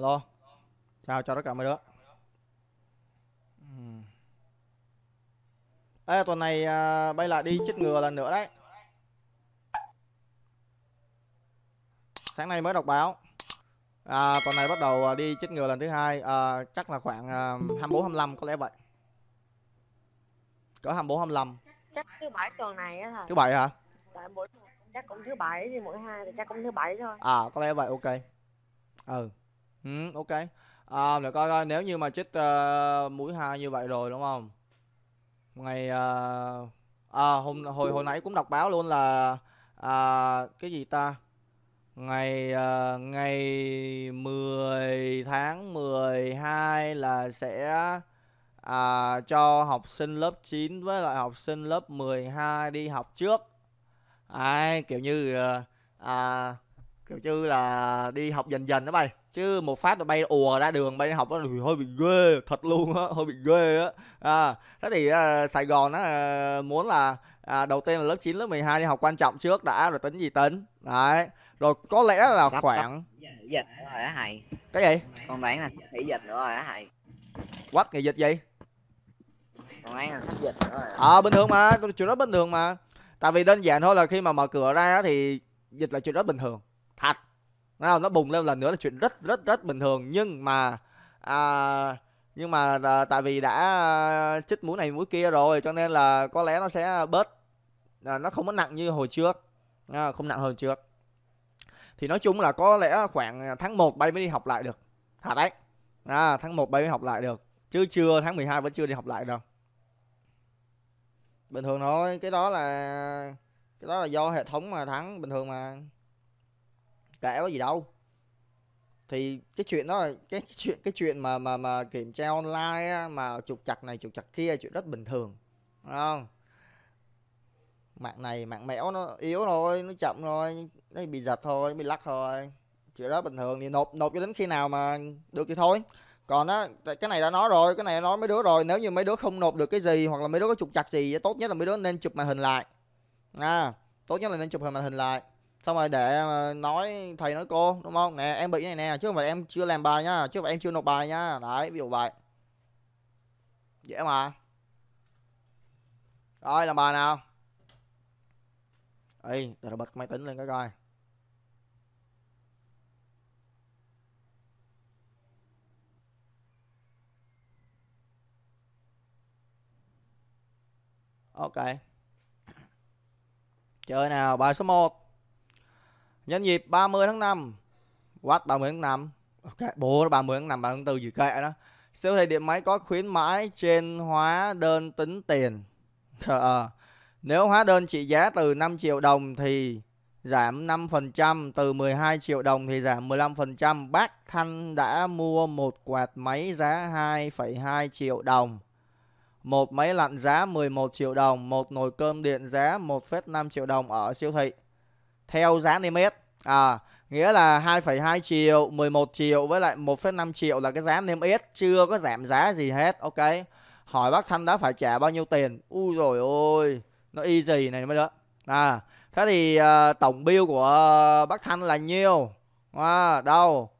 alo chào chào tất cả mọi đứa Ê, tuần này à, bay lại đi chích ngừa lần nữa đấy sáng nay mới đọc báo à, tuần này bắt đầu à, đi chích ngừa lần thứ hai à, chắc là khoảng à, 24 25 có lẽ vậy cỡ 24 25 chắc thứ bảy tuần này á thứ bảy hả Tại buổi, chắc cũng thứ bảy thì mỗi hai thì chắc cũng thứ bảy thôi à có lẽ vậy ok ừ Ừ, ok. À, để coi coi nếu như mà chích uh, ờ, mũi hai như vậy rồi đúng không? Ngày uh, à, hôm hồi hồi nãy cũng đọc báo luôn là à, cái gì ta? Ngày uh, ngày 10 tháng 12 là sẽ à, cho học sinh lớp 9 với lại học sinh lớp 12 đi học trước. Ai à, kiểu như à kiểu như là đi học dần dần đó mày chứ một phát là bay ùa ra đường bay đi học đó thì hơi bị ghê thật luôn á hơi bị ghê á à thế thì à, sài gòn nó à, muốn là à, đầu tiên là lớp 9, lớp 12 đi học quan trọng trước đã rồi tính gì tính đấy rồi có lẽ là sắp khoảng dịch nữa rồi thầy cái gì con đoán là nghỉ dịch nữa rồi á thầy quách nghỉ dịch gì con đoán là sắp dịch nữa rồi ờ à, bình thường mà chuyện đó bình thường mà tại vì đơn giản thôi là khi mà mở cửa ra thì dịch là chuyện rất bình thường thật nào nó bùng lên lần nữa là chuyện rất rất rất bình thường nhưng mà à, nhưng mà à, tại vì đã à, chích mũi này mũi kia rồi cho nên là có lẽ nó sẽ bớt à, nó không có nặng như hồi trước à, không nặng hơn trước thì nói chung là có lẽ khoảng tháng 1 bay mới đi học lại được thật đấy à, tháng 1 bay mới học lại được chứ chưa tháng 12 vẫn chưa đi học lại đâu bình thường thôi cái đó là cái đó là do hệ thống mà thắng bình thường mà kệ có gì đâu thì cái chuyện đó là cái, cái chuyện cái chuyện mà mà mà kiểm tra online á, mà trục chặt này trục chặt kia chuyện rất bình thường đúng không mạng này mạng mẽo nó yếu thôi nó chậm thôi nó bị giật thôi bị lắc thôi chuyện đó bình thường thì nộp nộp cho đến khi nào mà được thì thôi còn á cái này đã nói rồi cái này đã nói mấy đứa rồi nếu như mấy đứa không nộp được cái gì hoặc là mấy đứa có trục chặt gì tốt nhất là mấy đứa nên chụp màn hình lại à, tốt nhất là nên chụp màn hình lại xong rồi để ờ, nói thầy nói cô đúng không nè em bị này nè chứ không em chưa làm bài nha chứ không em chưa nộp bài nha đấy ví dụ vậy dễ mà rồi làm bài nào ấy để bật máy tính lên cái coi ok chơi nào bài số 1 Nhân dịp 30 tháng 5 What 30 tháng 5 Ok bố 30 tháng 5 30 tháng 4 gì kệ đó Siêu thị điện máy có khuyến mãi trên hóa đơn tính tiền à, Nếu hóa đơn trị giá từ 5 triệu đồng thì giảm 5% Từ 12 triệu đồng thì giảm 15% Bác Thanh đã mua một quạt máy giá 2,2 triệu đồng một máy lạnh giá 11 triệu đồng, một nồi cơm điện giá 1,5 triệu đồng ở siêu thị. Theo giá niêm yết à, nghĩa là 2,2 triệu 11 triệu với lại 1,5 triệu là cái giá niêm yết chưa có giảm giá gì hết ok hỏi bác Thanh đã phải trả bao nhiêu tiền ui rồi ôi nó y gì này mới đó à thế thì uh, tổng bill của uh, bác Thanh là nhiêu à, đâu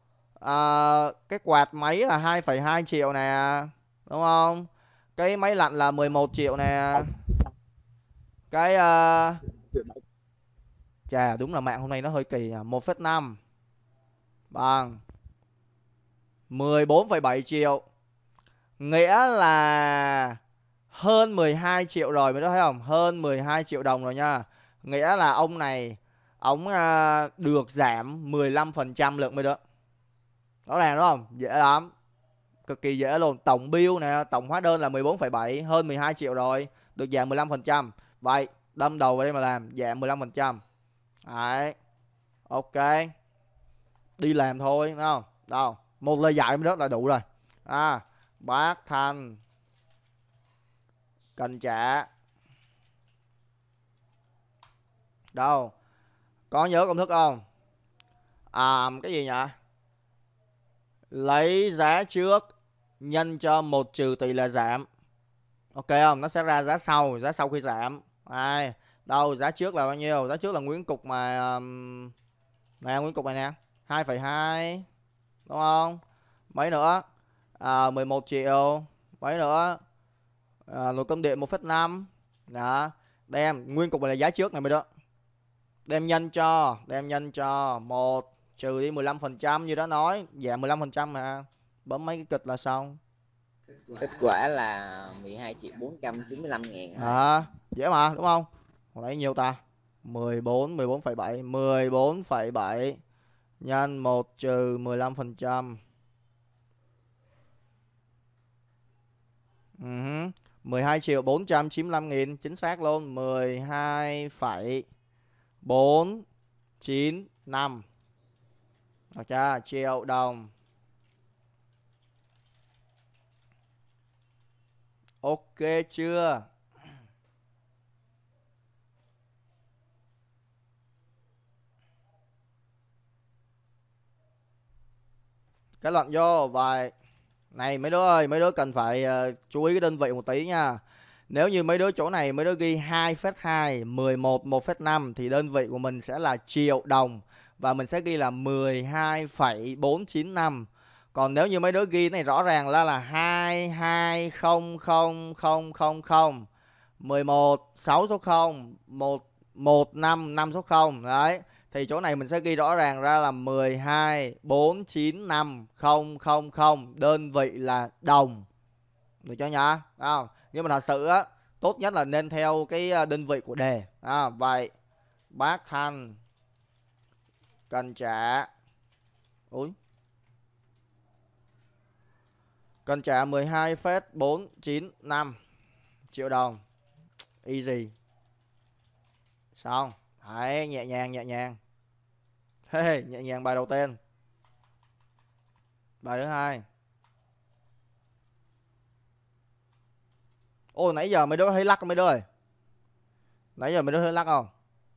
à, cái quạt máy là 2,2 triệu nè đúng không cái máy lạnh là 11 triệu nè cái uh, Chà đúng là mạng hôm nay nó hơi kỳ à. 1,5 bằng 14,7 triệu. Nghĩa là hơn 12 triệu rồi mới đó thấy không? Hơn 12 triệu đồng rồi nha. Nghĩa là ông này ông à, được giảm 15% lượng mới đó. đó là đúng không? Dễ lắm. Cực kỳ dễ luôn. Tổng bill nè, tổng hóa đơn là 14,7, hơn 12 triệu rồi, được giảm 15%. Vậy đâm đầu vào đây mà làm, giảm 15% đấy ok đi làm thôi đúng không đâu một lời dạy mới rất là đủ rồi à bác thanh cần trả đâu có nhớ công thức không à cái gì nhỉ lấy giá trước nhân cho một trừ tỷ lệ giảm ok không nó sẽ ra giá sau giá sau khi giảm ai đâu giá trước là bao nhiêu giá trước là nguyên cục mà um, nè nguyễn cục này nè 2,2 đúng không mấy nữa à, 11 triệu mấy nữa à, nồi cơm điện 1,5 đó đem nguyên cục này là giá trước này mới đó đem nhân cho đem nhân cho một trừ đi 15% như đó nói giảm dạ, 15% mà bấm mấy cái kịch là xong kết quả là 12 triệu 495 ngàn à, dễ mà đúng không hồi nãy nhiêu ta 14 14,7 14,7 nhân 1 trừ 15 phần trăm uh -huh. 12 triệu 495 nghìn chính xác luôn 12,495 được chưa triệu đồng ok chưa cái lệnh vô và này mấy đứa ơi mấy đứa cần phải uh, chú ý cái đơn vị một tí nha nếu như mấy đứa chỗ này mấy đứa ghi 2,2 11 1,5 thì đơn vị của mình sẽ là triệu đồng và mình sẽ ghi là 12,495 còn nếu như mấy đứa ghi này rõ ràng là là 2200000 11 6 số 0 1 1 5 5 số 0 đấy thì chỗ này mình sẽ ghi rõ ràng ra là 12 4 9 5 0 0 0 đơn vị là đồng. Được cho nhá? À, nhưng mà thật sự á tốt nhất là nên theo cái à, đơn vị của đề. À, vậy bác Thanh cần trả ui Cần trả 12,495 triệu đồng. Easy. Xong. Đấy, nhẹ nhàng nhẹ nhàng hey, nhẹ nhàng bài đầu tiên bài thứ hai ô nãy giờ mấy đứa thấy lắc mấy đứa ơi nãy giờ mấy đứa thấy lắc không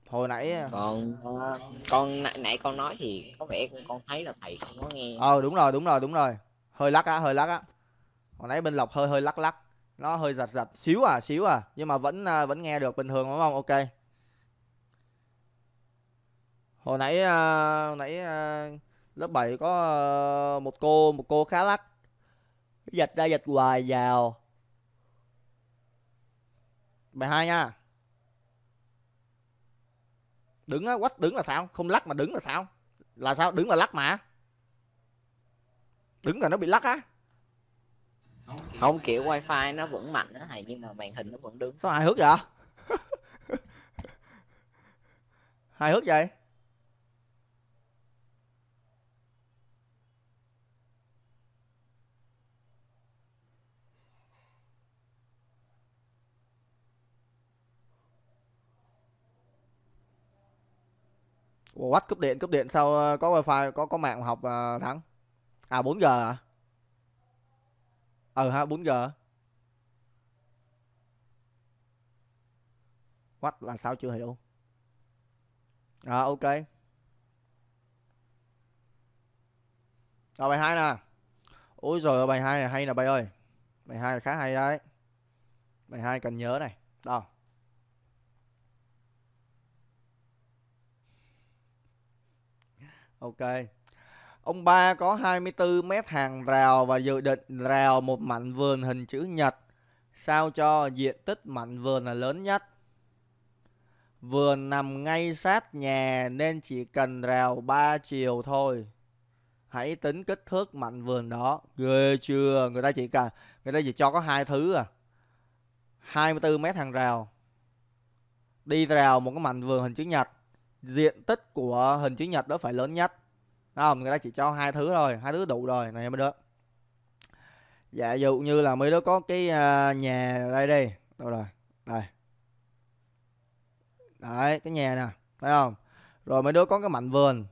hồi nãy ờ, còn ờ, con nãy, nãy con nói thì có vẻ con thấy là thầy không có nghe ờ đúng rồi đúng rồi đúng rồi hơi lắc á hơi lắc á hồi nãy bên lộc hơi hơi lắc lắc nó hơi giật giật xíu à xíu à nhưng mà vẫn ờ, vẫn nghe được bình thường đúng không ok hồi nãy à, hồi nãy à, lớp 7 có à, một cô một cô khá lắc dịch ra dịch hoài vào bài hai nha đứng á quách đứng là sao không lắc mà đứng là sao là sao đứng là lắc mà đứng là nó bị lắc á không kiểu wifi nó vẫn mạnh đó thầy nhưng mà màn hình nó vẫn đứng sao hài hước vậy hài hước vậy What cúp điện, cúp điện sao ờ, có wifi, có có mạng học ờ, thắng. À 4G à? Ừ ha, 4G. What là sao chưa hiểu. À ok. Rồi bài 2 nè. Ôi giời bài 2 này hay nè bài ơi. Bài 2 là khá hay đấy. Bài 2 cần nhớ này. Đâu. Ok. Ông ba có 24 mét hàng rào và dự định rào một mảnh vườn hình chữ nhật sao cho diện tích mảnh vườn là lớn nhất. Vườn nằm ngay sát nhà nên chỉ cần rào 3 chiều thôi. Hãy tính kích thước mảnh vườn đó. Ghê chưa? Người ta chỉ cần. người ta chỉ cho có hai thứ à. 24 mét hàng rào. Đi rào một cái mảnh vườn hình chữ nhật diện tích của hình chữ nhật đó phải lớn nhất không người ta chỉ cho hai thứ rồi hai thứ đủ rồi này mới được giả dụ như là mấy đứa có cái à, nhà đây đi đâu rồi đây đấy cái nhà nè thấy không rồi mấy đứa có cái mảnh vườn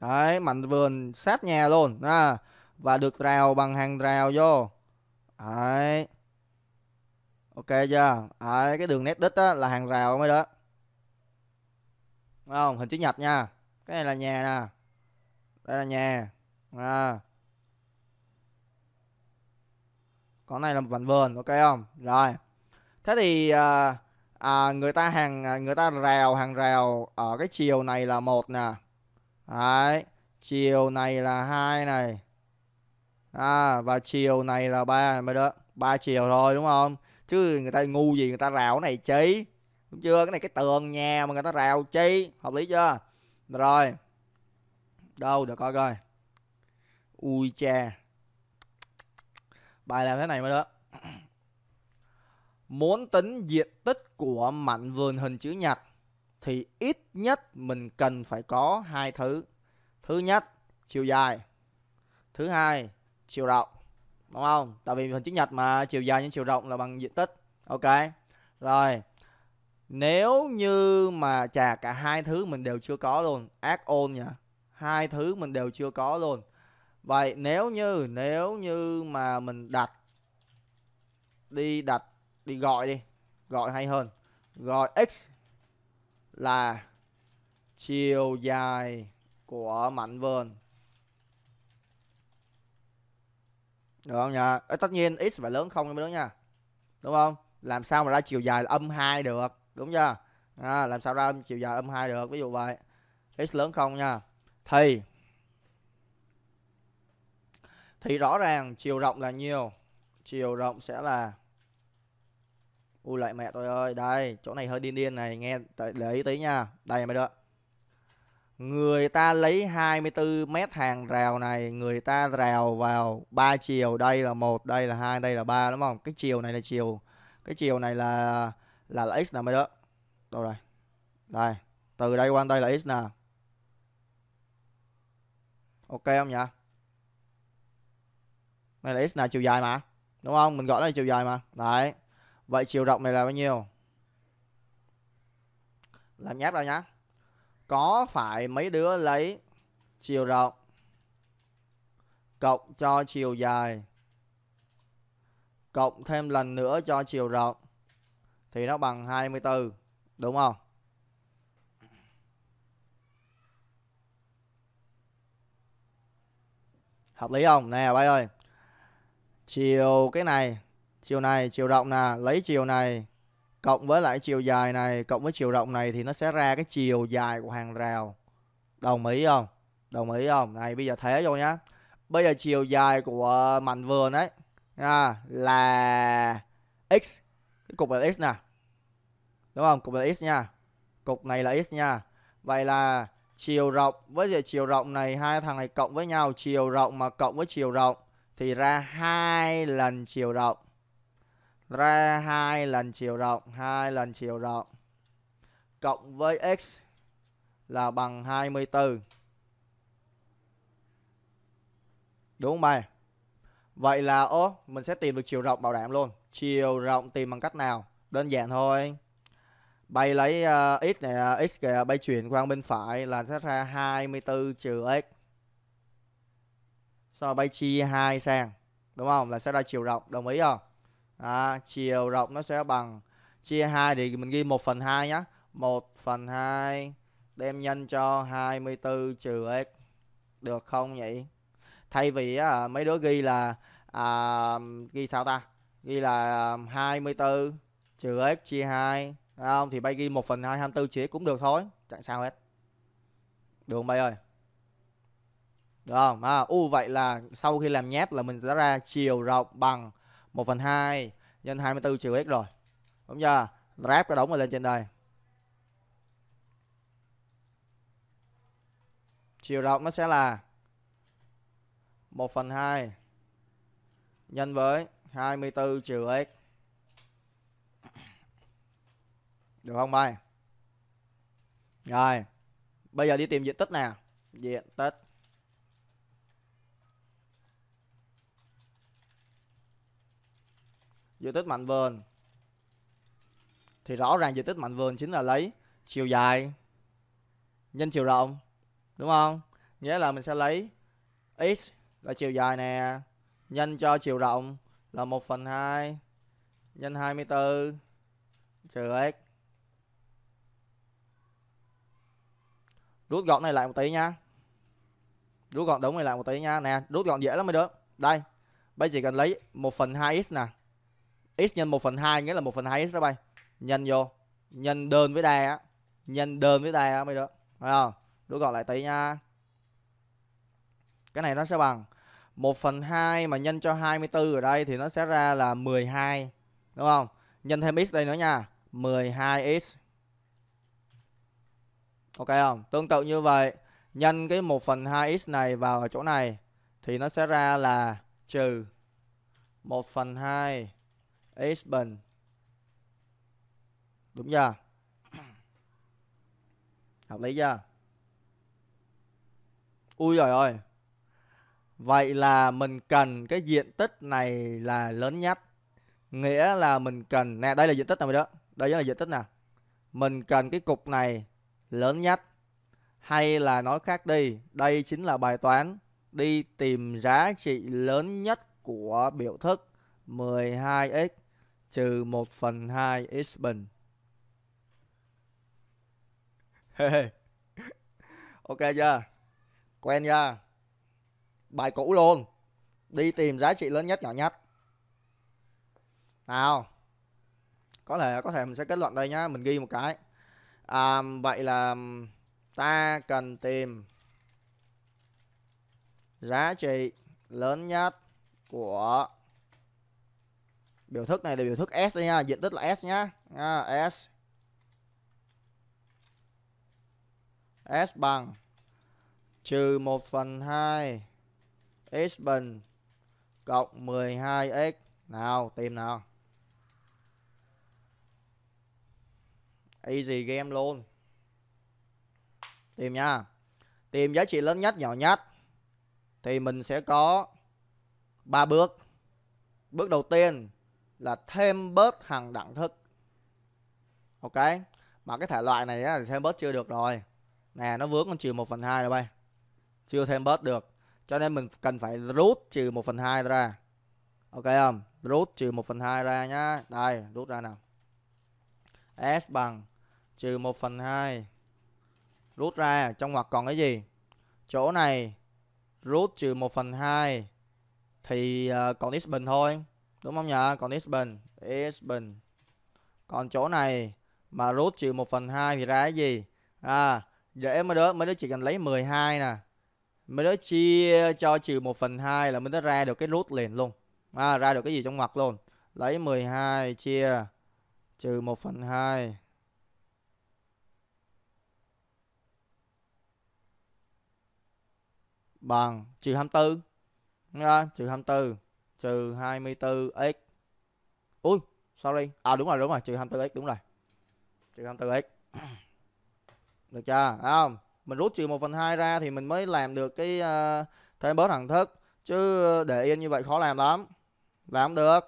đấy mảnh vườn sát nhà luôn à, và được rào bằng hàng rào vô đấy ok chưa à, cái đường nét đít á, là hàng rào mới đó Đúng không hình chữ nhật nha cái này là nhà nè đây là nhà à. còn này là một vành vườn ok không rồi thế thì à, à, người ta hàng à, người ta rào hàng rào ở cái chiều này là một nè Đấy. chiều này là hai này à, và chiều này là ba mới đó ba chiều thôi đúng không chứ người ta ngu gì người ta rào cái này chi đúng chưa cái này cái tường nhà mà người ta rào chi hợp lý chưa rồi đâu được coi coi ui cha bài làm thế này mới được muốn tính diện tích của mảnh vườn hình chữ nhật thì ít nhất mình cần phải có hai thứ thứ nhất chiều dài thứ hai chiều rộng đúng không tại vì hình chữ nhật mà chiều dài nhân chiều rộng là bằng diện tích ok rồi nếu như mà chà cả hai thứ mình đều chưa có luôn ác ôn nha hai thứ mình đều chưa có luôn vậy nếu như nếu như mà mình đặt đi đặt đi gọi đi gọi hay hơn gọi x là chiều dài của mảnh vườn được không nha Ê, tất nhiên x phải lớn không mới lớn nha đúng không làm sao mà ra chiều dài âm hai được đúng chưa à, làm sao ra chiều dài âm hai được ví dụ vậy x lớn không nha thì thì rõ ràng chiều rộng là nhiều chiều rộng sẽ là ui lại mẹ tôi ơi đây chỗ này hơi điên điên này nghe để ý tí nha đây mới được Người ta lấy 24 mét hàng rào này, người ta rào vào ba chiều, đây là một, đây là hai, đây là ba đúng không? Cái chiều này là chiều cái chiều này là là, là x nè mấy đó. Đâu rồi? Đây, từ đây qua đây là x nè. Ok không nhỉ? Này là x là chiều dài mà, đúng không? Mình gọi nó là chiều dài mà. Đấy. Vậy chiều rộng này là bao nhiêu? Làm nháp ra nhá có phải mấy đứa lấy chiều rộng cộng cho chiều dài cộng thêm lần nữa cho chiều rộng thì nó bằng 24 đúng không? Hợp lý không? Nè bay ơi. Chiều cái này, chiều này, chiều rộng nè, lấy chiều này cộng với lại chiều dài này cộng với chiều rộng này thì nó sẽ ra cái chiều dài của hàng rào đồng ý không đồng ý không này bây giờ thế vô nhá bây giờ chiều dài của mảnh vườn đấy à, là x cái cục là x nè đúng không cục là x nha cục này là x nha vậy là chiều rộng với giờ chiều rộng này hai thằng này cộng với nhau chiều rộng mà cộng với chiều rộng thì ra hai lần chiều rộng ra hai lần chiều rộng hai lần chiều rộng cộng với x là bằng 24 đúng không mày vậy là ô mình sẽ tìm được chiều rộng bảo đảm luôn chiều rộng tìm bằng cách nào đơn giản thôi bay lấy uh, x này ờ, x kìa bay chuyển qua bên phải là sẽ ra 24 trừ x sau bay chia hai sang đúng không là sẽ ra chiều rộng đồng ý không à, chiều rộng nó sẽ bằng chia 2 thì mình ghi 1 phần 2 nhé 1 phần 2 đem nhân cho 24 trừ x được không nhỉ thay vì à, mấy đứa ghi là à, ghi sao ta ghi là 24 à, trừ x chia 2 không thì bay ghi 1 phần 2 24 chia cũng được thôi chẳng sao hết được không bay ơi được không à, u vậy là sau khi làm nháp là mình sẽ ra chiều rộng bằng 1 phần 2 nhân 24 triệu x rồi đúng chưa ráp cái đóng này lên trên đây chiều rộng nó sẽ là 1 phần 2 nhân với 24 trừ x được không bay rồi bây giờ đi tìm diện tích nè. diện tích diện tích mạnh vườn thì rõ ràng diện tích mạnh vườn chính là lấy chiều dài nhân chiều rộng đúng không nghĩa là mình sẽ lấy x là chiều dài nè nhân cho chiều rộng là 1 phần 2 nhân 24 trừ x rút gọn này lại một tí nha rút gọn đúng này lại một tí nha nè rút gọn dễ lắm mới được đây bây chỉ cần lấy 1 phần 2 x nè x nhân 1 phần 2 nghĩa là 1 phần 2 x đó bay nhân vô nhân đơn với đa á nhân đơn với đa á mấy đứa phải không Đủ gọi lại tí nha cái này nó sẽ bằng 1 phần 2 mà nhân cho 24 ở đây thì nó sẽ ra là 12 đúng không nhân thêm x đây nữa nha 12x ok không tương tự như vậy nhân cái 1 phần 2x này vào ở chỗ này thì nó sẽ ra là trừ 1 phần 2 is been đúng chưa học lý chưa ui rồi ơi vậy là mình cần cái diện tích này là lớn nhất nghĩa là mình cần nè đây là diện tích nào vậy đó đây là diện tích nè mình cần cái cục này lớn nhất hay là nói khác đi đây chính là bài toán đi tìm giá trị lớn nhất của biểu thức 12x trừ 1 phần 2 x bình. ok chưa? Quen chưa? Bài cũ luôn. Đi tìm giá trị lớn nhất nhỏ nhất. Nào. Có thể có thể mình sẽ kết luận đây nhá, mình ghi một cái. À, vậy là ta cần tìm giá trị lớn nhất của biểu thức này là biểu thức S đây nha diện tích là S nhá à, S S bằng trừ 1 phần 2 X bình cộng 12X nào tìm nào easy game luôn tìm nha tìm giá trị lớn nhất nhỏ nhất thì mình sẽ có ba bước bước đầu tiên là thêm bớt hàng đẳng thức ok mà cái thể loại này á, thì thêm bớt chưa được rồi nè nó vướng con trừ 1 phần 2 rồi bay chưa thêm bớt được cho nên mình cần phải rút trừ 1 phần 2 ra ok không rút trừ 1 phần 2 ra nhá đây rút ra nào s bằng trừ 1 phần 2 rút ra trong ngoặc còn cái gì chỗ này rút trừ 1 phần 2 thì ờ, còn x bình thôi Đúng không nhỉ? Còn x bình, Còn chỗ này mà rút trừ 1 phần 2 thì ra cái gì? À, dễ em mới đứa, mới đứa chỉ cần lấy 12 nè. Mới đó chia cho trừ 1 phần 2 là mới đó ra được cái rút liền luôn. À, ra được cái gì trong ngoặc luôn. Lấy 12 chia trừ 1 phần 2. Bằng trừ 24. Đúng không? Trừ 24 trừ 24x ui sorry à đúng rồi đúng rồi trừ 24x đúng rồi trừ 24x được chưa Đấy không mình rút trừ 1 phần 2 ra thì mình mới làm được cái uh, thêm bớt hằng thức chứ để yên như vậy khó làm lắm làm được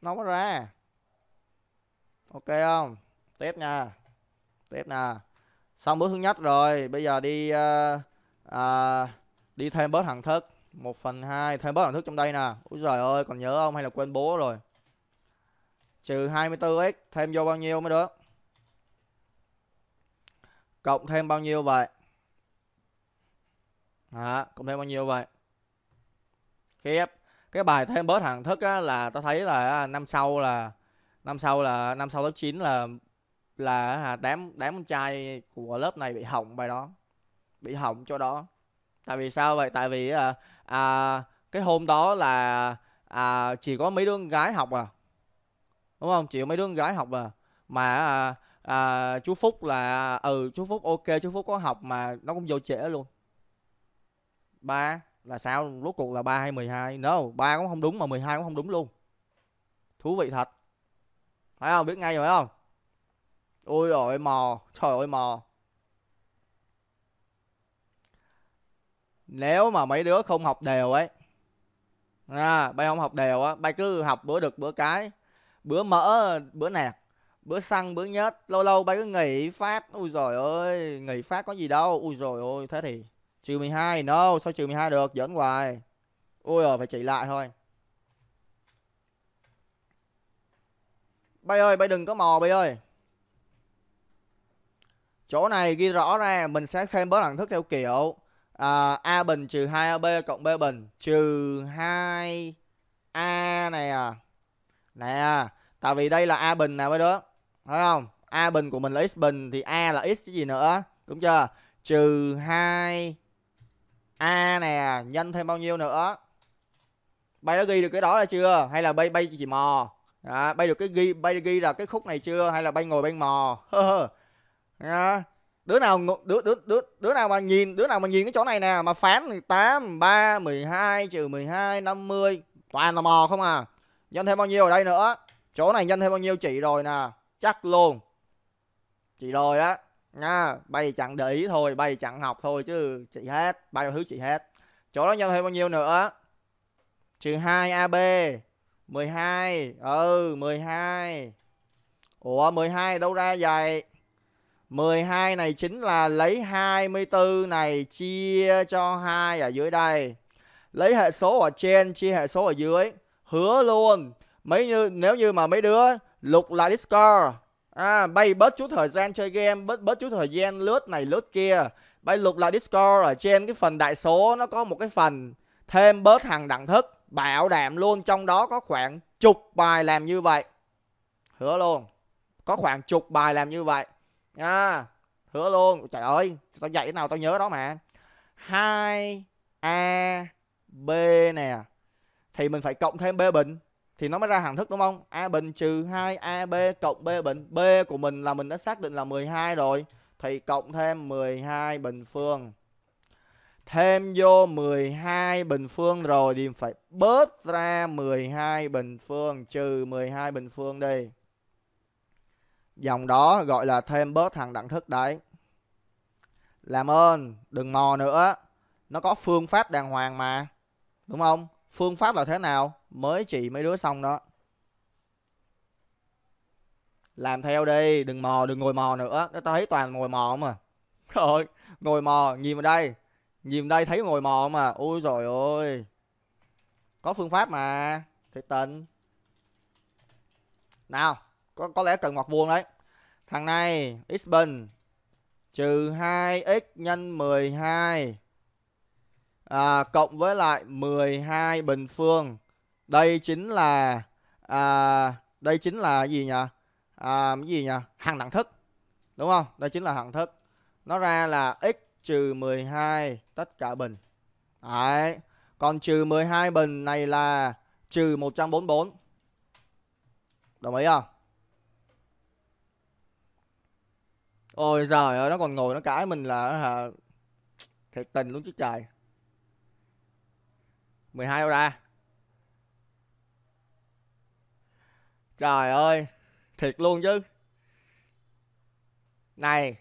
nó có ra ok không tiếp nha tiếp nè xong bước thứ nhất rồi bây giờ đi uh, uh, đi thêm bớt hằng thức 1 phần 2 Thêm bớt đẳng thức trong đây nè Úi giời ơi còn nhớ không hay là quên bố rồi Trừ 24x Thêm vô bao nhiêu mới được Cộng thêm bao nhiêu vậy à, Cộng thêm bao nhiêu vậy Khiếp Cái bài thêm bớt hàng thức á, là Tao thấy là năm sau là Năm sau là Năm sau lớp 9 là Là đám đám con trai Của lớp này bị hỏng bài đó Bị hỏng chỗ đó Tại vì sao vậy Tại vì uh, à, cái hôm đó là à, chỉ có mấy đứa con gái học à đúng không chỉ có mấy đứa con gái học à mà à, à, chú Phúc là ừ chú Phúc ok chú Phúc có học mà nó cũng vô trễ luôn ba là sao rốt cuộc là ba hay 12 no ba cũng không đúng mà 12 cũng không đúng luôn thú vị thật phải không biết ngay rồi phải không ôi ôi mò trời ơi mò nếu mà mấy đứa không học đều ấy à, bay không học đều á bay cứ học bữa đực bữa cái bữa mỡ bữa nẹt, bữa xăng bữa nhớt lâu lâu bay cứ nghỉ phát ui rồi ơi nghỉ phát có gì đâu ui rồi ôi thế thì trừ 12 no sao trừ 12 được giỡn hoài ui rồi phải chỉ lại thôi bay ơi bay đừng có mò bay ơi chỗ này ghi rõ ra mình sẽ thêm bớt hình thức theo kiểu à, a bình trừ 2ab cộng b bình trừ 2a này à. Nè, à, tại vì đây là a bình nè mấy đứa. Thấy không? A bình của mình là x bình thì a là x chứ gì nữa, đúng chưa? Trừ 2 a nè, nhân thêm bao nhiêu nữa? Bay đã ghi được cái đó là chưa? Hay là bay bay chỉ mò? À, bay được cái ghi bay ghi là cái khúc này chưa hay là bay ngồi bay mò? Nha đứa nào đứa đứa đứa đứa nào mà nhìn đứa nào mà nhìn cái chỗ này nè mà phán thì tám ba mười hai trừ mười hai năm mươi toàn là mò không à. Nhân thêm bao nhiêu ở đây nữa? Chỗ này nhân thêm bao nhiêu chị rồi nè, chắc luôn. chị rồi á. Nha, bay chẳng để ý thôi, bay chẳng học thôi chứ chị hết, bao thứ chị hết. Chỗ đó nhân thêm bao nhiêu nữa? Trừ 2 AB 12. Ừ, 12. Ủa 12 đâu ra vậy? 12 này chính là lấy 24 này chia cho 2 ở dưới đây. Lấy hệ số ở trên chia hệ số ở dưới. Hứa luôn. Mấy như nếu như mà mấy đứa lục lại Discord à, bay bớt chút thời gian chơi game, bớt bớt chút thời gian lướt này lướt kia. Bay lục lại Discord ở trên cái phần đại số nó có một cái phần thêm bớt hàng đẳng thức, bảo đảm luôn trong đó có khoảng chục bài làm như vậy. Hứa luôn. Có khoảng chục bài làm như vậy nha hứa luôn trời ơi tao dạy thế nào tao nhớ đó mà hai a b nè thì mình phải cộng thêm b bình thì nó mới ra hàng thức đúng không a bình trừ 2 ab cộng b bình b của mình là mình đã xác định là 12 rồi thì cộng thêm 12 bình phương thêm vô 12 bình phương rồi thì phải bớt ra 12 bình phương trừ 12 bình phương đi dòng đó gọi là thêm bớt hàng đẳng thức đấy làm ơn đừng mò nữa nó có phương pháp đàng hoàng mà đúng không phương pháp là thế nào mới chỉ mấy đứa xong đó làm theo đi đừng mò đừng ngồi mò nữa tao thấy toàn ngồi mò mà rồi ngồi mò nhìn vào đây nhìn vào đây thấy ngồi mò mà ui rồi ôi có phương pháp mà thiệt tình nào có có lẽ cần ngoặc vuông đấy thằng này x bình trừ 2x nhân 12 à, cộng với lại 12 bình phương đây chính là à, đây chính là gì nhỉ à, cái gì nhỉ hằng đẳng thức đúng không đây chính là hằng thức nó ra là x trừ 12 tất cả bình Đấy. còn trừ 12 bình này là trừ 144 đồng ý không ôi giời ơi nó còn ngồi nó cãi mình là hả thiệt tình luôn chứ trời 12 đô ra trời ơi thiệt luôn chứ này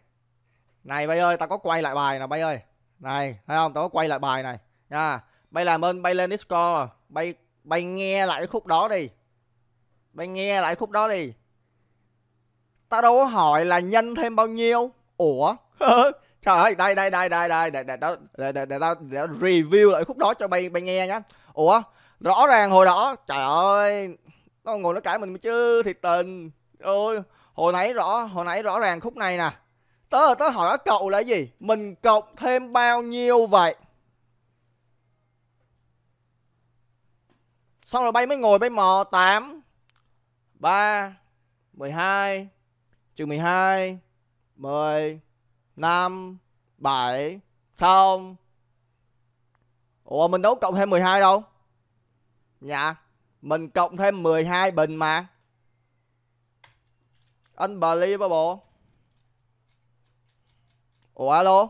này bay ơi tao có quay lại bài nè bay ơi này thấy không tao có quay lại bài này nha bay làm ơn bay lên discord bay bay nghe lại cái khúc đó đi bay nghe lại khúc đó đi Tao đâu có hỏi là nhân thêm bao nhiêu. Ủa? Trời ơi, đây đây đây đây đây để để tao để để, để tao để tao review lại khúc đó cho bay bay nghe nhá. Ủa, rõ ràng hồi đó trời ơi tao ngồi nó cãi mình chứ thiệt tình. Ôi, hồi nãy rõ hồi nãy rõ ràng khúc này nè. Tớ tớ hỏi cậu là gì? Mình cộng thêm bao nhiêu vậy? Xong rồi bay mới ngồi bay mò 8 3 12 trừ 12, 10, 5, 7, 0. Ủa mình đâu cộng thêm 12 đâu. Dạ, mình cộng thêm 12 bình mà. bộ Ủa alo.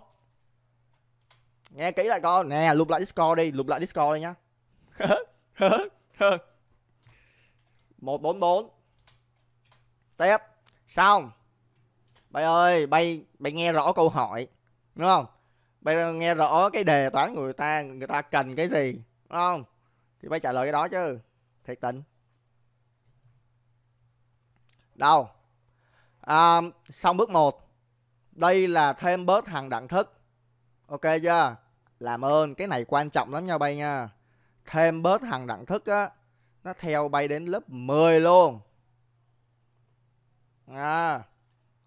Nghe kỹ lại con. Nè, lục lại Discord đi, lục lại Discord đi nhá. một bốn bốn Tiếp. Xong bay ơi bay bay nghe rõ câu hỏi đúng không bay nghe rõ cái đề toán người ta người ta cần cái gì đúng không thì bay trả lời cái đó chứ thiệt tình đâu à, xong bước 1 đây là thêm bớt hàng đẳng thức ok chưa làm ơn cái này quan trọng lắm nha bay nha thêm bớt hàng đẳng thức á nó theo bay đến lớp 10 luôn à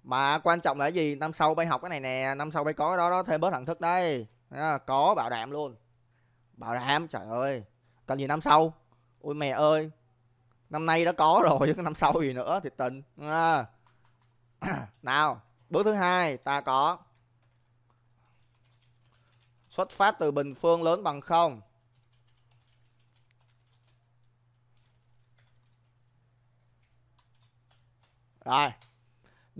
mà quan trọng là cái gì năm sau bay học cái này nè năm sau bay có cái đó đó thêm bớt thằng thức đây à, có bảo đảm luôn bảo đảm trời ơi cần gì năm sau ôi mẹ ơi năm nay đã có rồi chứ năm sau gì nữa thì tình à. nào bước thứ hai ta có xuất phát từ bình phương lớn bằng không rồi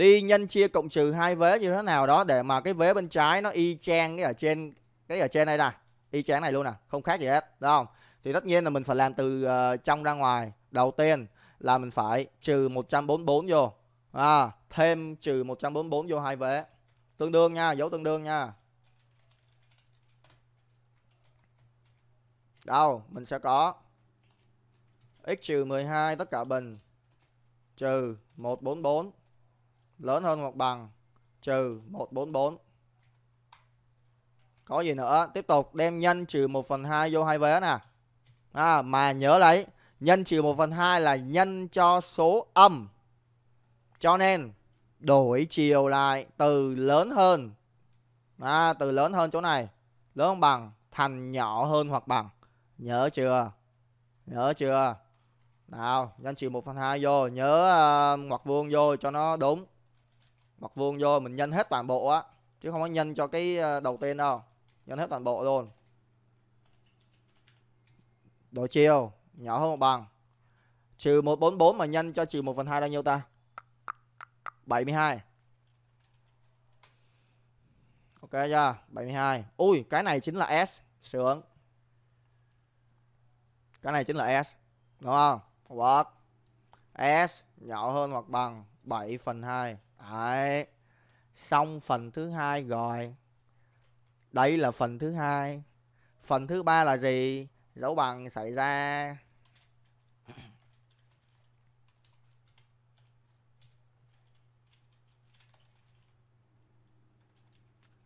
đi nhân chia cộng trừ hai vế như thế nào đó để mà cái vế bên trái nó y chang cái ở trên cái ở trên đây này y chang này luôn nè không khác gì hết đúng không thì tất nhiên là mình phải làm từ uh, trong ra ngoài đầu tiên là mình phải trừ 144 vô à, thêm trừ 144 vô hai vế tương đương nha dấu tương đương nha đâu mình sẽ có x trừ 12 tất cả bình trừ 144 lớn hơn hoặc bằng trừ 144. Có gì nữa? Tiếp tục đem nhân trừ 1 phần 2 vô hai vế nè. À, mà nhớ lấy nhân trừ 1 phần 2 là nhân cho số âm. Cho nên đổi chiều lại từ lớn hơn. À, từ lớn hơn chỗ này. Lớn hơn bằng thành nhỏ hơn hoặc bằng. Nhớ chưa? Nhớ chưa? Nào, nhân trừ 1 phần 2 vô. Nhớ uh, ngoặc vuông vô cho nó đúng mặt vuông vô mình nhân hết toàn bộ á chứ không có nhân cho cái ờ, đầu tiên đâu nhân hết toàn bộ luôn đổi chiều nhỏ hơn một bằng trừ một bốn bốn mà nhân cho trừ một phần hai là nhiêu ta 72 ok chưa 72 ui cái này chính là S sướng cái này chính là S đúng không hoặc S nhỏ hơn hoặc bằng 7 phần 2 Đấy. Xong phần thứ hai rồi. Đây là phần thứ hai. Phần thứ ba là gì? Dấu bằng xảy ra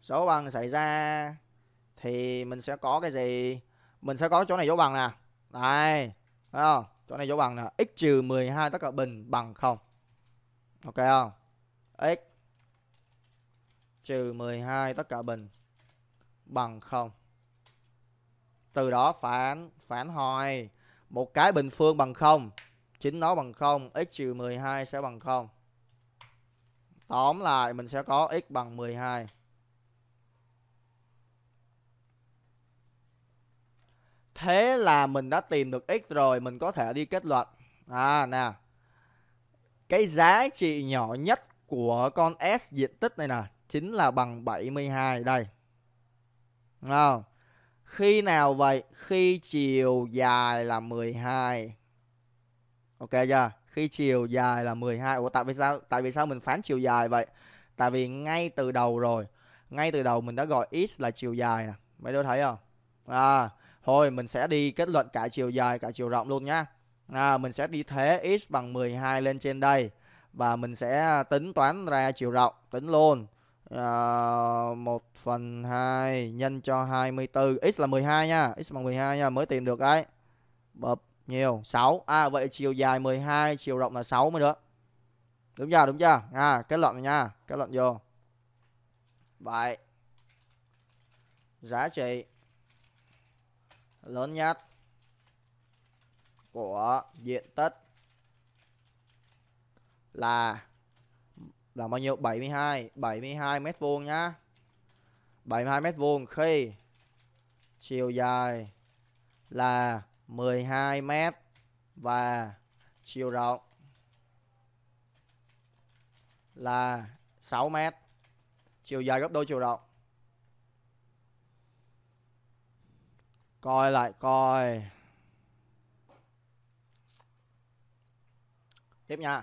dấu bằng xảy ra thì mình sẽ có cái gì mình sẽ có chỗ này dấu bằng nè đây thấy không chỗ này dấu bằng nè x trừ 12 tất cả bình bằng không ok không x trừ 12 tất cả bình bằng 0. Từ đó phản phản hồi một cái bình phương bằng 0, chính nó bằng 0, x trừ 12 sẽ bằng 0. Tóm lại mình sẽ có x bằng 12. Thế là mình đã tìm được x rồi, mình có thể đi kết luận. À nè. Cái giá trị nhỏ nhất của con S diện tích này nè chính là bằng 72 đây. Nào Khi nào vậy? Khi chiều dài là 12. Ok chưa? Khi chiều dài là 12. Ủa tại vì sao? Tại vì sao mình phán chiều dài vậy? Tại vì ngay từ đầu rồi, ngay từ đầu mình đã gọi x là chiều dài nè. Mấy đứa thấy không? À, thôi mình sẽ đi kết luận cả chiều dài cả chiều rộng luôn nhá. À, mình sẽ đi thế x bằng 12 lên trên đây và mình sẽ à, tính toán ra chiều rộng tính luôn uh, ờ, 1 phần 2 nhân cho 24 x là 12 nha x bằng 12 nha mới tìm được ấy bập nhiều 6 à vậy chiều dài 12 chiều rộng là 6 mới được đúng chưa đúng chưa à kết luận nha kết luận vô vậy giá trị lớn nhất của diện tích là là bao nhiêu 72 72 mét vuông nhá 72 mét vuông khi chiều dài là 12 mét và chiều rộng là 6 mét chiều dài gấp đôi chiều rộng coi lại coi tiếp nha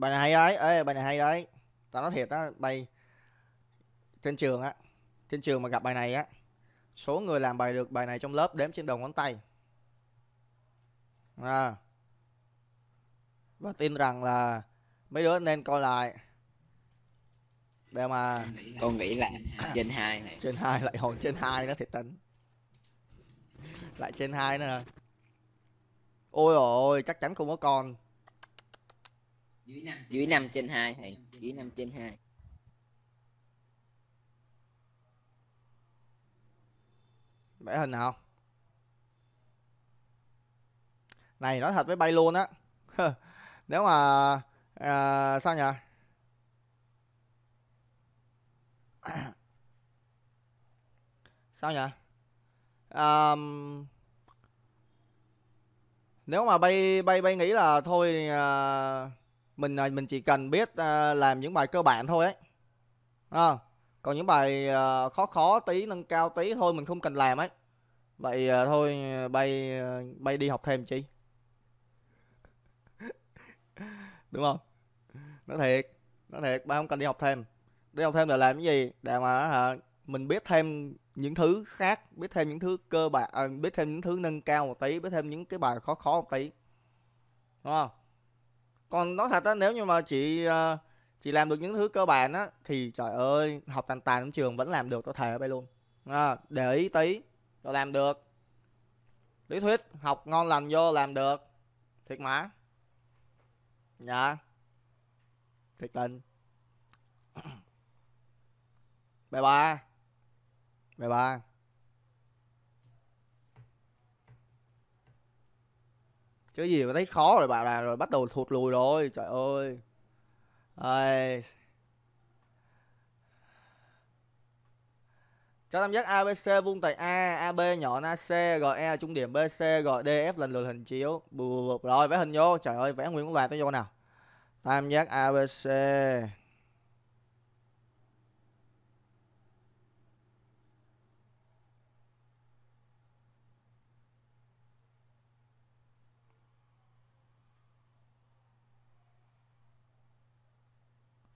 bài này hay đấy ê bài này hay đấy tao nói thiệt á bài trên trường á trên trường mà gặp bài này á số người làm bài được bài này trong lớp đếm trên đầu ngón tay à. và tin rằng là mấy đứa nên coi lại để mà con nghĩ là trên hai này trên hai lại hồn trên hai nó thiệt tính lại trên hai nữa ôi ôi chắc chắn không có con dưới 5 dưới 5 trên 2 thầy dưới 5 trên 2 vẽ hình nào này nói thật với bay luôn á nếu mà à, sao nhỉ sao nhỉ um, nếu mà bay bay bay nghĩ là thôi uh, mình à, mình chỉ cần biết à, làm những bài cơ bản thôi ấy à, còn những bài à, khó khó tí nâng cao tí thôi mình không cần làm ấy vậy thôi bay bay đi học thêm chi đúng không nó thiệt nó thiệt ba không cần đi học thêm đi học thêm để làm cái gì để mà hả mình biết thêm những thứ khác biết thêm những thứ cơ bản à, biết thêm những thứ nâng cao một tí biết thêm những cái bài khó khó một tí đúng không còn nói thật á nếu như mà chị ờ, chị làm được những thứ cơ bản á thì trời ơi học tàn tàn trong trường vẫn làm được tao thề đây luôn à, để ý tí rồi làm được lý thuyết học ngon lành vô làm được thiệt mà dạ thiệt tình bye bye bye bye chứ gì mà thấy khó rồi bạn là rồi bắt đầu thụt lùi rồi trời ơi Ai... Cho tam giác ABC vuông tại A, AB nhỏ nhọn AC, GE là trung điểm BC, DF lần lượt hình chiếu. Bù, bù, bù. Rồi vẽ hình vô, trời ơi vẽ nguyên một loạt nó vô nào. Tam giác ABC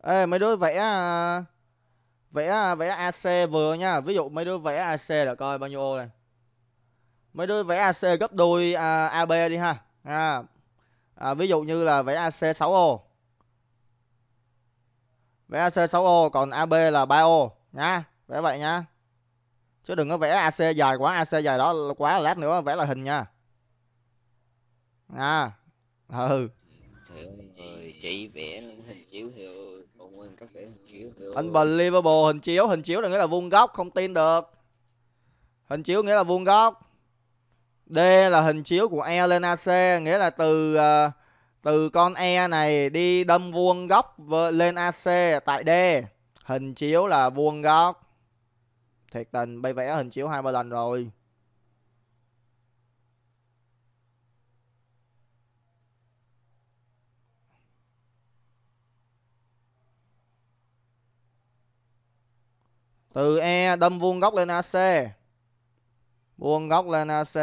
Ê mấy đứa vẽ à, vẽ à, vẽ AC vừa nha. Ví dụ mấy đứa vẽ AC là coi bao nhiêu ô này. Mấy đứa vẽ AC gấp đôi à, AB đi ha. À, à, ví dụ như là vẽ AC 6 ô. Vẽ AC 6 ô còn AB là 3 ô nha. Vẽ vậy nha. Chứ đừng có vẽ AC dài quá, AC dài đó quá lát nữa vẽ là hình nha. À. Ừ. Trời ơi, chị vẽ hình chiếu hiệu Unbelievable hình chiếu hình chiếu là nghĩa là vuông góc không tin được hình chiếu nghĩa là vuông góc D là hình chiếu của E lên AC nghĩa là từ à, từ con E này đi đâm vuông góc lên AC tại D hình chiếu là vuông góc thiệt tình bay vẽ hình chiếu hai ba lần rồi Từ E đâm vuông góc lên AC. Vuông góc lên AC.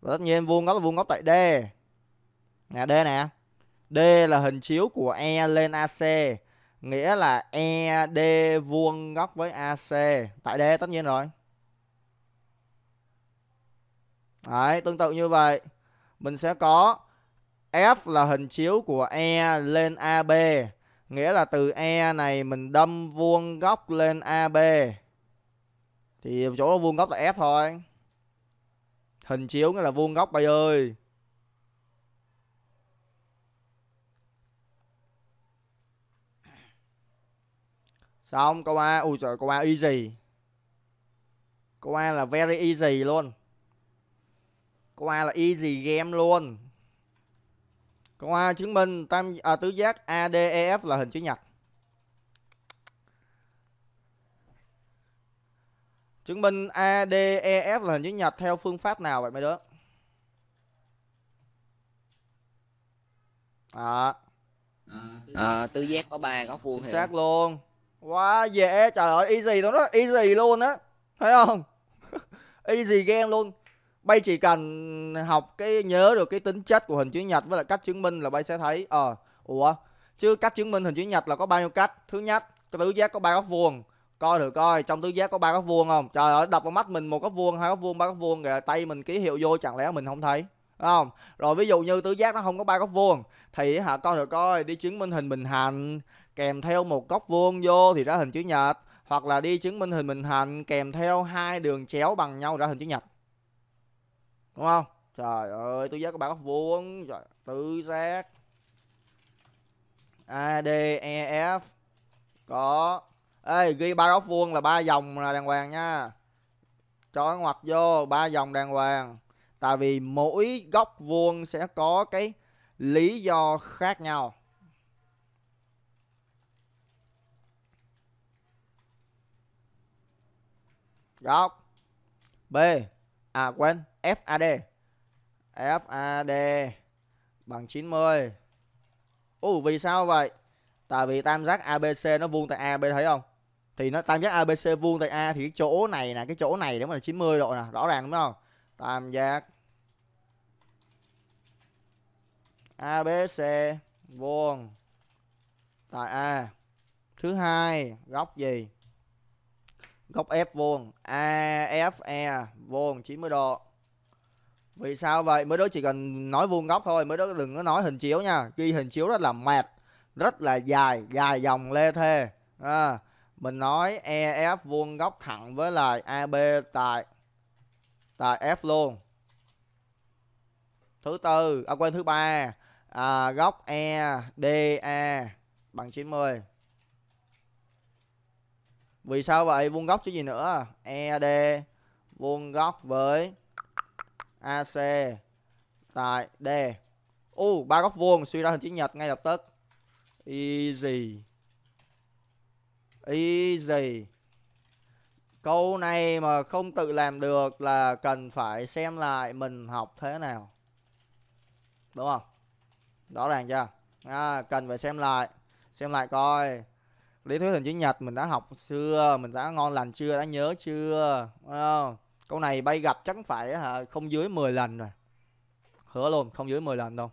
Và tất nhiên vuông góc là vuông góc tại D. Nè D nè. D là hình chiếu của E lên AC. Nghĩa là ED vuông góc với AC. Tại D tất nhiên rồi. Đấy, tương tự như vậy. Mình sẽ có F là hình chiếu của E lên AB Nghĩa là từ E này mình đâm vuông góc lên AB. Thì chỗ đó vuông góc là F thôi. Hình chiếu nghĩa là vuông góc bay ơi. Xong câu A, ui trời câu A easy. Câu A là very easy luôn. Câu A là easy game luôn. Câu A chứng minh tam à, tứ giác ADEF là hình chữ nhật. Chứng minh ADEF là hình chữ nhật theo phương pháp nào vậy mấy đứa? À. À, tứ giác có ba góc vuông Xác luôn. Quá wow, dễ, trời ơi easy tao nó easy luôn á. Thấy không? easy game luôn bay chỉ cần học cái nhớ được cái tính chất của hình chữ nhật với lại cách chứng minh là bay sẽ thấy ờ à, ủa chứ cách chứng minh hình chữ nhật là có bao nhiêu cách thứ nhất tứ giác có ba góc vuông coi thử coi trong tứ giác có ba góc vuông không trời ơi đập vào mắt mình một góc vuông hai góc vuông ba góc vuông rồi tay mình ký hiệu vô chẳng lẽ mình không thấy Đúng không rồi ví dụ như tứ giác nó không có ba góc vuông thì hả coi thử coi đi chứng minh hình bình hành kèm theo một góc vuông vô thì ra hình chữ nhật hoặc là đi chứng minh hình bình hành kèm theo hai đường chéo bằng nhau ra hình chữ nhật đúng không trời ơi tôi giá các bạn góc vuông trời tự giác a d e f có ê ghi ba góc vuông là ba dòng là đàng hoàng nha cho ngoặt vô ba dòng đàng hoàng tại vì mỗi góc vuông sẽ có cái lý do khác nhau góc b à quên FAD FAD bằng 90 Ồ vì sao vậy tại vì tam giác ABC nó vuông tại AB thấy không thì nó tam giác ABC vuông tại A thì cái chỗ này nè cái chỗ này đúng là 90 độ nè rõ ràng đúng không tam giác ABC vuông tại A thứ hai góc gì góc F vuông AFE e à? vuông 90 độ vì sao vậy mới đó chỉ cần nói vuông góc thôi mới đó đừng có nói hình chiếu nha ghi hình chiếu rất là mệt rất là dài dài dòng lê thê à, mình nói EF vuông góc thẳng với lại AB tại tại F luôn thứ tư à quên thứ ba à, góc EDA bằng 90 vì sao vậy? Vuông góc chứ gì nữa? À? ED vuông góc với AC tại D. U uh, ba góc vuông suy ra hình chữ nhật ngay lập tức. Easy. Easy. Câu này mà không tự làm được là cần phải xem lại mình học thế nào. Đúng không? Rõ ràng chưa? À, cần phải xem lại. Xem lại coi lý thuyết hình chữ nhật mình đã học xưa mình đã ngon lành chưa đã nhớ chưa không câu này bay gặp chắc phải không dưới 10 lần rồi hứa luôn không dưới 10 lần đâu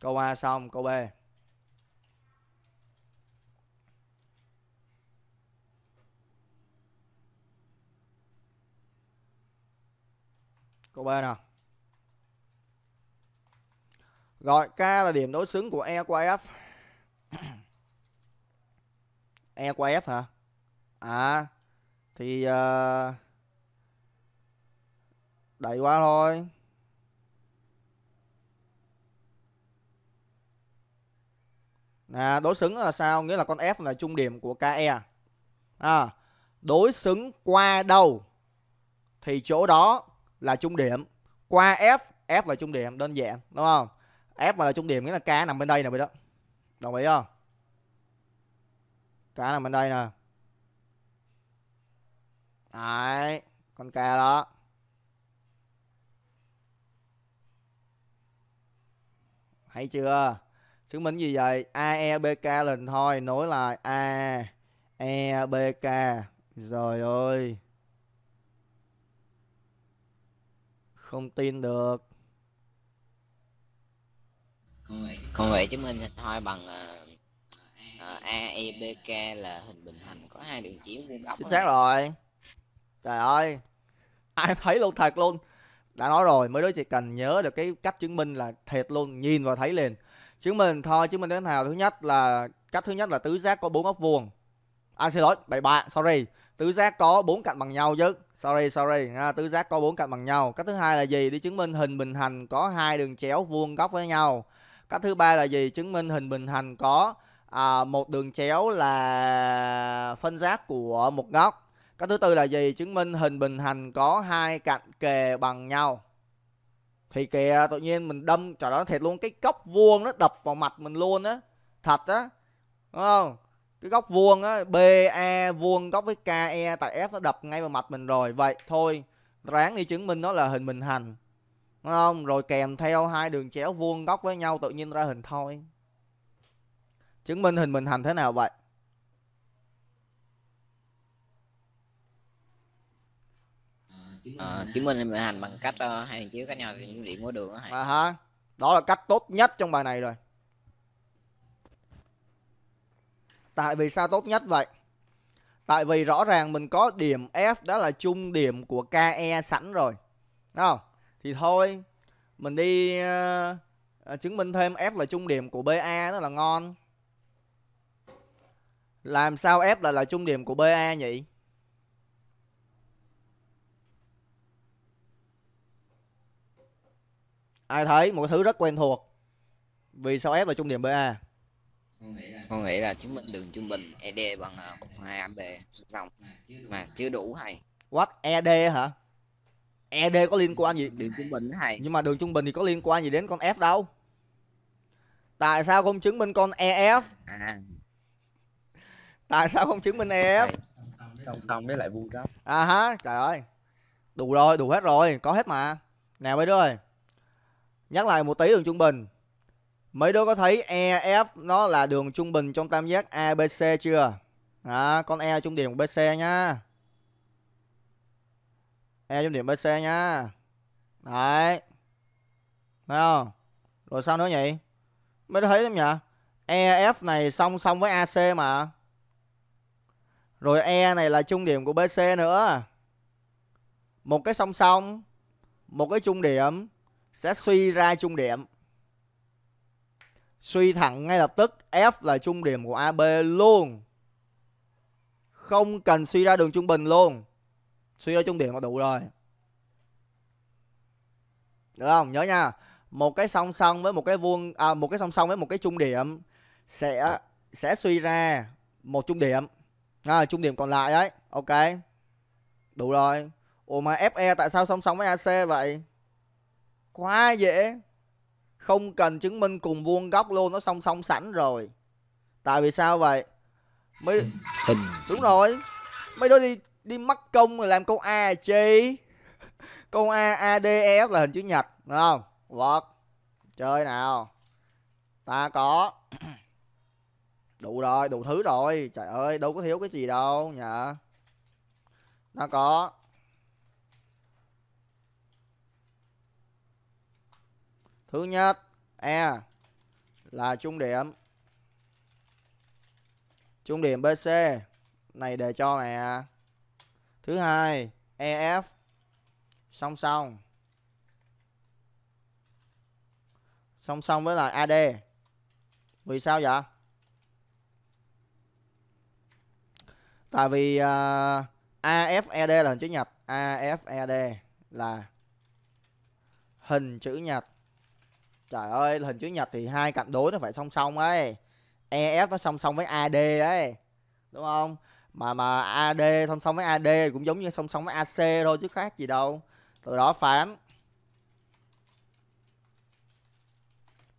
câu a xong câu b câu b nào gọi k là điểm đối xứng của e qua f E qua F hả? À Thì uh, Đẩy qua thôi à, Đối xứng là sao? Nghĩa là con F là trung điểm của KE à? à, Đối xứng qua đâu Thì chỗ đó là trung điểm Qua F F là trung điểm đơn giản đúng không F mà là trung điểm nghĩa là K nằm bên đây nè vậy đó Đồng ý không cá nằm bên đây nè đấy con cá đó hay chưa chứng minh gì vậy aebk lần thôi nối lại a e b k rồi ơi không tin được con vậy, chứng minh thôi bằng uh, Ờ, AEBK là hình bình hành có hai đường chiếu vuông góc. Chính xác rồi. Trời ơi. Ai thấy luôn thật luôn. Đã nói rồi, mấy đứa chỉ cần nhớ được cái cách chứng minh là thiệt luôn, nhìn vào thấy liền. Chứng minh thôi, chứng minh thế nào? Thứ nhất là cách thứ nhất là tứ giác có bốn góc vuông. À xin lỗi, bậy bạ, sorry. Tứ giác có bốn cạnh bằng nhau chứ. Sorry, sorry. À, tứ giác có bốn cạnh bằng nhau. Cách thứ hai là gì? Đi chứng minh hình bình hành có hai đường chéo vuông góc với nhau. Cách thứ ba là gì? Chứng minh hình bình hành có à, một đường chéo là phân giác của một góc cái thứ tư là gì chứng minh hình bình hành có hai cạnh kề bằng nhau thì kìa tự nhiên mình đâm trời đó thiệt luôn cái góc vuông nó đập vào mặt mình luôn á thật á đúng không cái góc vuông á BE vuông góc với KE tại F nó đập ngay vào mặt mình rồi vậy thôi ráng đi chứng minh nó là hình bình hành đúng không rồi kèm theo hai đường chéo vuông góc với nhau tự nhiên ra hình thôi Chứng minh hình mình hành thế nào vậy? Ờ, chứng minh hình mình hành bằng cách uh, hai chiếu cách nhau thì những điểm của đường đó, à, hả? Đó là cách tốt nhất trong bài này rồi. Tại vì sao tốt nhất vậy? Tại vì rõ ràng mình có điểm F đó là trung điểm của KE sẵn rồi. Đúng không? Thì thôi, mình đi uh, chứng minh thêm F là trung điểm của BA đó là ngon. Làm sao F lại là trung điểm của BA nhỉ? Ai thấy một thứ rất quen thuộc. Vì sao F là trung điểm BA? Con nghĩ là con nghĩ là chứng minh đường trung bình ED bằng 1.2AB à, xong mà chưa đủ hay. What ED hả? ED có liên quan gì? Đường trung bình hay. Nhưng mà đường trung bình thì có liên quan gì đến con F đâu? Tại sao không chứng minh con EF? À tại sao không chứng minh ef song song với lại vu cấp à hả trời ơi đủ rồi đủ hết rồi có hết mà nào mấy đứa ơi nhắc lại một tí đường trung bình mấy đứa có thấy ef nó là đường trung bình trong tam giác abc chưa à, con e trung điểm bc nhá e trung điểm bc nhá đấy thấy không rồi sao nữa nhỉ mấy đứa thấy không nhỉ ef này song song với ac mà rồi E này là trung điểm của BC nữa. Một cái song song, một cái trung điểm sẽ suy ra trung điểm. Suy thẳng ngay lập tức F là trung điểm của AB luôn. Không cần suy ra đường trung bình luôn. Suy ra trung điểm là đủ rồi. Được không? Nhớ nha. Một cái song song với một cái vuông à, một cái song song với một cái trung điểm sẽ sẽ suy ra một trung điểm à, trung điểm còn lại đấy ok đủ rồi ủa mà fe tại sao song song với ac vậy quá dễ không cần chứng minh cùng vuông góc luôn nó song song sẵn rồi tại vì sao vậy mới đúng rồi mấy đứa đi đi mất công rồi làm câu a chi câu a adf e, là hình chữ nhật đúng không vọt chơi nào ta có đủ rồi đủ thứ rồi trời ơi đâu có thiếu cái gì đâu nhở nó có thứ nhất e là trung điểm trung điểm bc này để cho nè thứ hai ef song song song song với lại ad vì sao vậy tại vì uh, à, AFED là hình chữ nhật AFED là hình chữ nhật trời ơi hình chữ nhật thì hai cạnh đối nó phải song song ấy EF nó song song với AD đấy đúng không mà mà AD song song với AD cũng giống như song song với AC thôi chứ khác gì đâu từ đó phán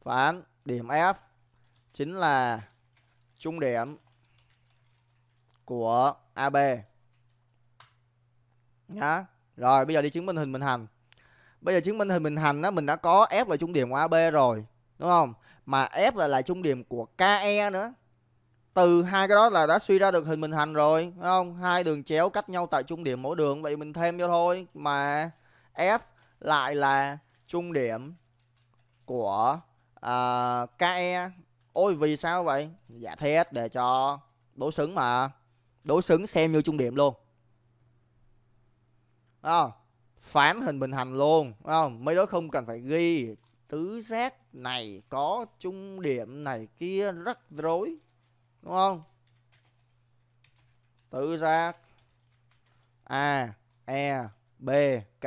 phán điểm F chính là trung điểm của AB. Nhá. Rồi bây giờ đi chứng minh hình bình hành. Bây giờ chứng minh hình bình hành đó mình đã có F là trung điểm của AB rồi, đúng không? Mà F là là trung điểm của KE nữa. Từ hai cái đó là đã suy ra được hình bình hành rồi, đúng không? Hai đường chéo cách nhau tại trung điểm mỗi đường vậy mình thêm cho thôi mà F lại là trung điểm của uh, à, KE. Ôi vì sao vậy? Giả dạ thiết để cho đối xứng mà đối xứng xem như trung điểm luôn à, phán hình bình hành luôn à, mấy đứa không cần phải ghi tứ giác này có trung điểm này kia rất rối đúng không tứ giác a e b k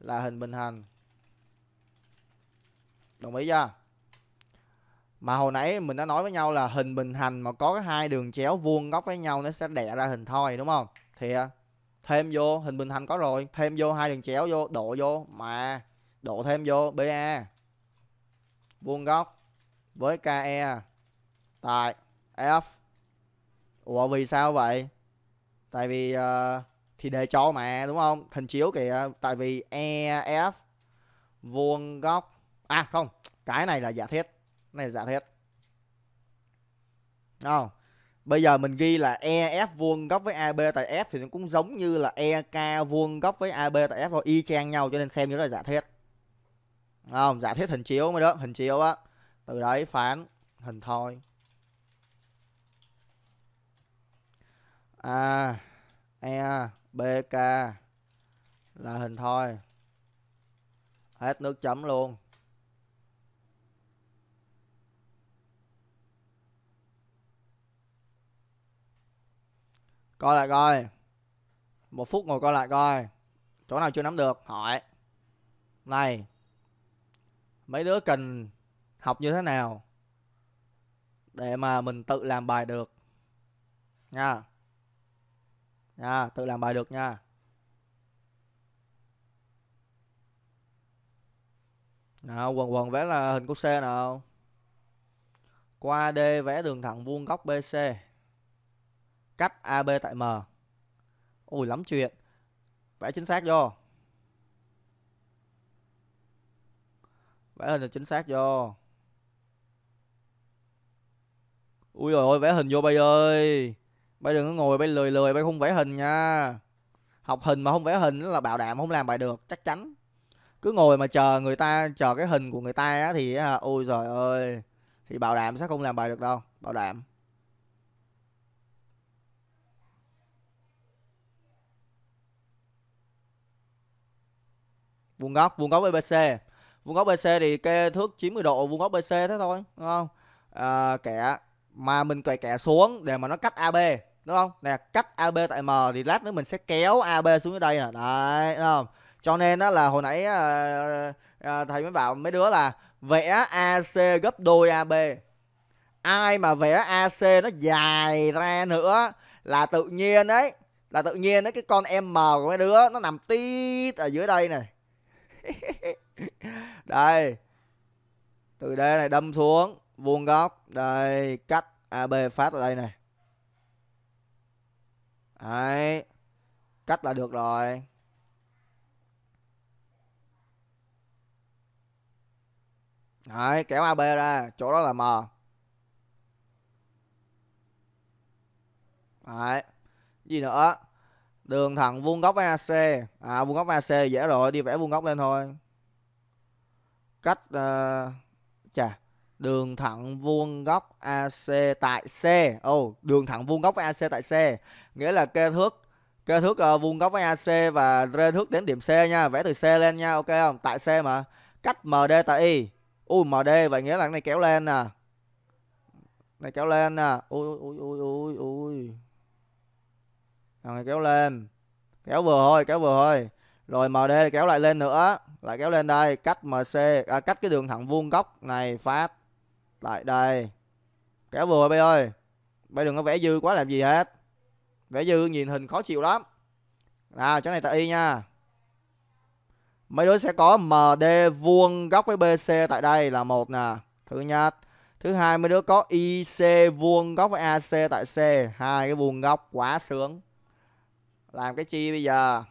là hình bình hành đồng ý chưa mà hồi nãy mình đã nói với nhau là hình bình hành mà có cái hai đường chéo vuông góc với nhau nó sẽ đẻ ra hình thoi đúng không thì à, thêm vô hình bình hành có rồi thêm vô hai đường chéo vô độ vô mà độ thêm vô ba vuông góc với ke tại f ủa vì sao vậy tại vì uh, thì để cho mà đúng không hình chiếu kìa tại vì ef vuông góc à không cái này là giả thiết này giả hết không bây giờ mình ghi là EF vuông góc với AB tại F thì nó cũng giống như là EK vuông góc với AB tại F rồi, y chang nhau cho nên xem như là giả thiết không giả thiết hình chiếu mới đó hình chiếu á từ đấy phán hình thôi a e b k là hình thôi hết nước chấm luôn coi lại coi một phút ngồi coi lại coi chỗ nào chưa nắm được hỏi này mấy đứa cần học như thế nào để mà mình tự làm bài được nha nha tự làm bài được nha nào quần quần vẽ là hình của c nào qua d vẽ đường thẳng vuông góc bc cắt AB tại M. Ôi lắm chuyện. Vẽ chính xác vô. Vẽ hình là chính xác vô. Ui rồi ôi vẽ hình vô bay ơi. Bay đừng có ngồi bay lười lười bay không vẽ hình nha. Học hình mà không vẽ hình là bảo đảm không làm bài được, chắc chắn. Cứ ngồi mà chờ người ta chờ cái hình của người ta á thì ôi rồi ơi thì bảo đảm sẽ không làm bài được đâu, bảo đảm. vuông góc vuông góc ABC vuông góc BC thì kê thước 90 độ vuông góc BC thế thôi đúng không à, kẻ mà mình kẻ kẻ xuống để mà nó cắt AB đúng không nè cắt AB tại M thì lát nữa mình sẽ kéo AB xuống dưới đây nè đấy đúng không cho nên đó là hồi nãy à, à, thầy mới bảo mấy đứa là vẽ AC gấp đôi AB ai mà vẽ AC nó dài ra nữa là tự nhiên đấy là tự nhiên đấy cái con M của mấy đứa nó nằm tít ở dưới đây này đây từ đây này đâm xuống vuông góc đây cắt ab phát ở đây này đấy cắt là được rồi đấy kéo ab ra chỗ đó là m đấy gì nữa Đường thẳng vuông góc với AC. À vuông góc với AC dễ rồi, đi vẽ vuông góc lên thôi. Cách uh, chà, đường thẳng vuông góc AC tại C. Ồ, oh, đường thẳng vuông góc với AC tại C, nghĩa là kê thước kê thước uh, vuông góc với AC và rê thước đến điểm C nha, vẽ từ C lên nha, ok không? Tại C mà. Cách MD tại Y. U MD vậy nghĩa là cái này kéo lên nè. Này kéo lên nè. Ui ui ui ui ui rồi kéo lên kéo vừa thôi kéo vừa thôi rồi md kéo lại lên nữa lại kéo lên đây cách mc à, cắt cái đường thẳng vuông góc này phát lại đây kéo vừa bây ơi bây đừng có vẽ dư quá làm gì hết vẽ dư nhìn hình khó chịu lắm nào chỗ này ta y nha mấy đứa sẽ có md vuông góc với bc tại đây là một nè thứ nhất thứ hai mấy đứa có ic vuông góc với ac tại c hai cái vuông góc quá sướng làm cái chi bây giờ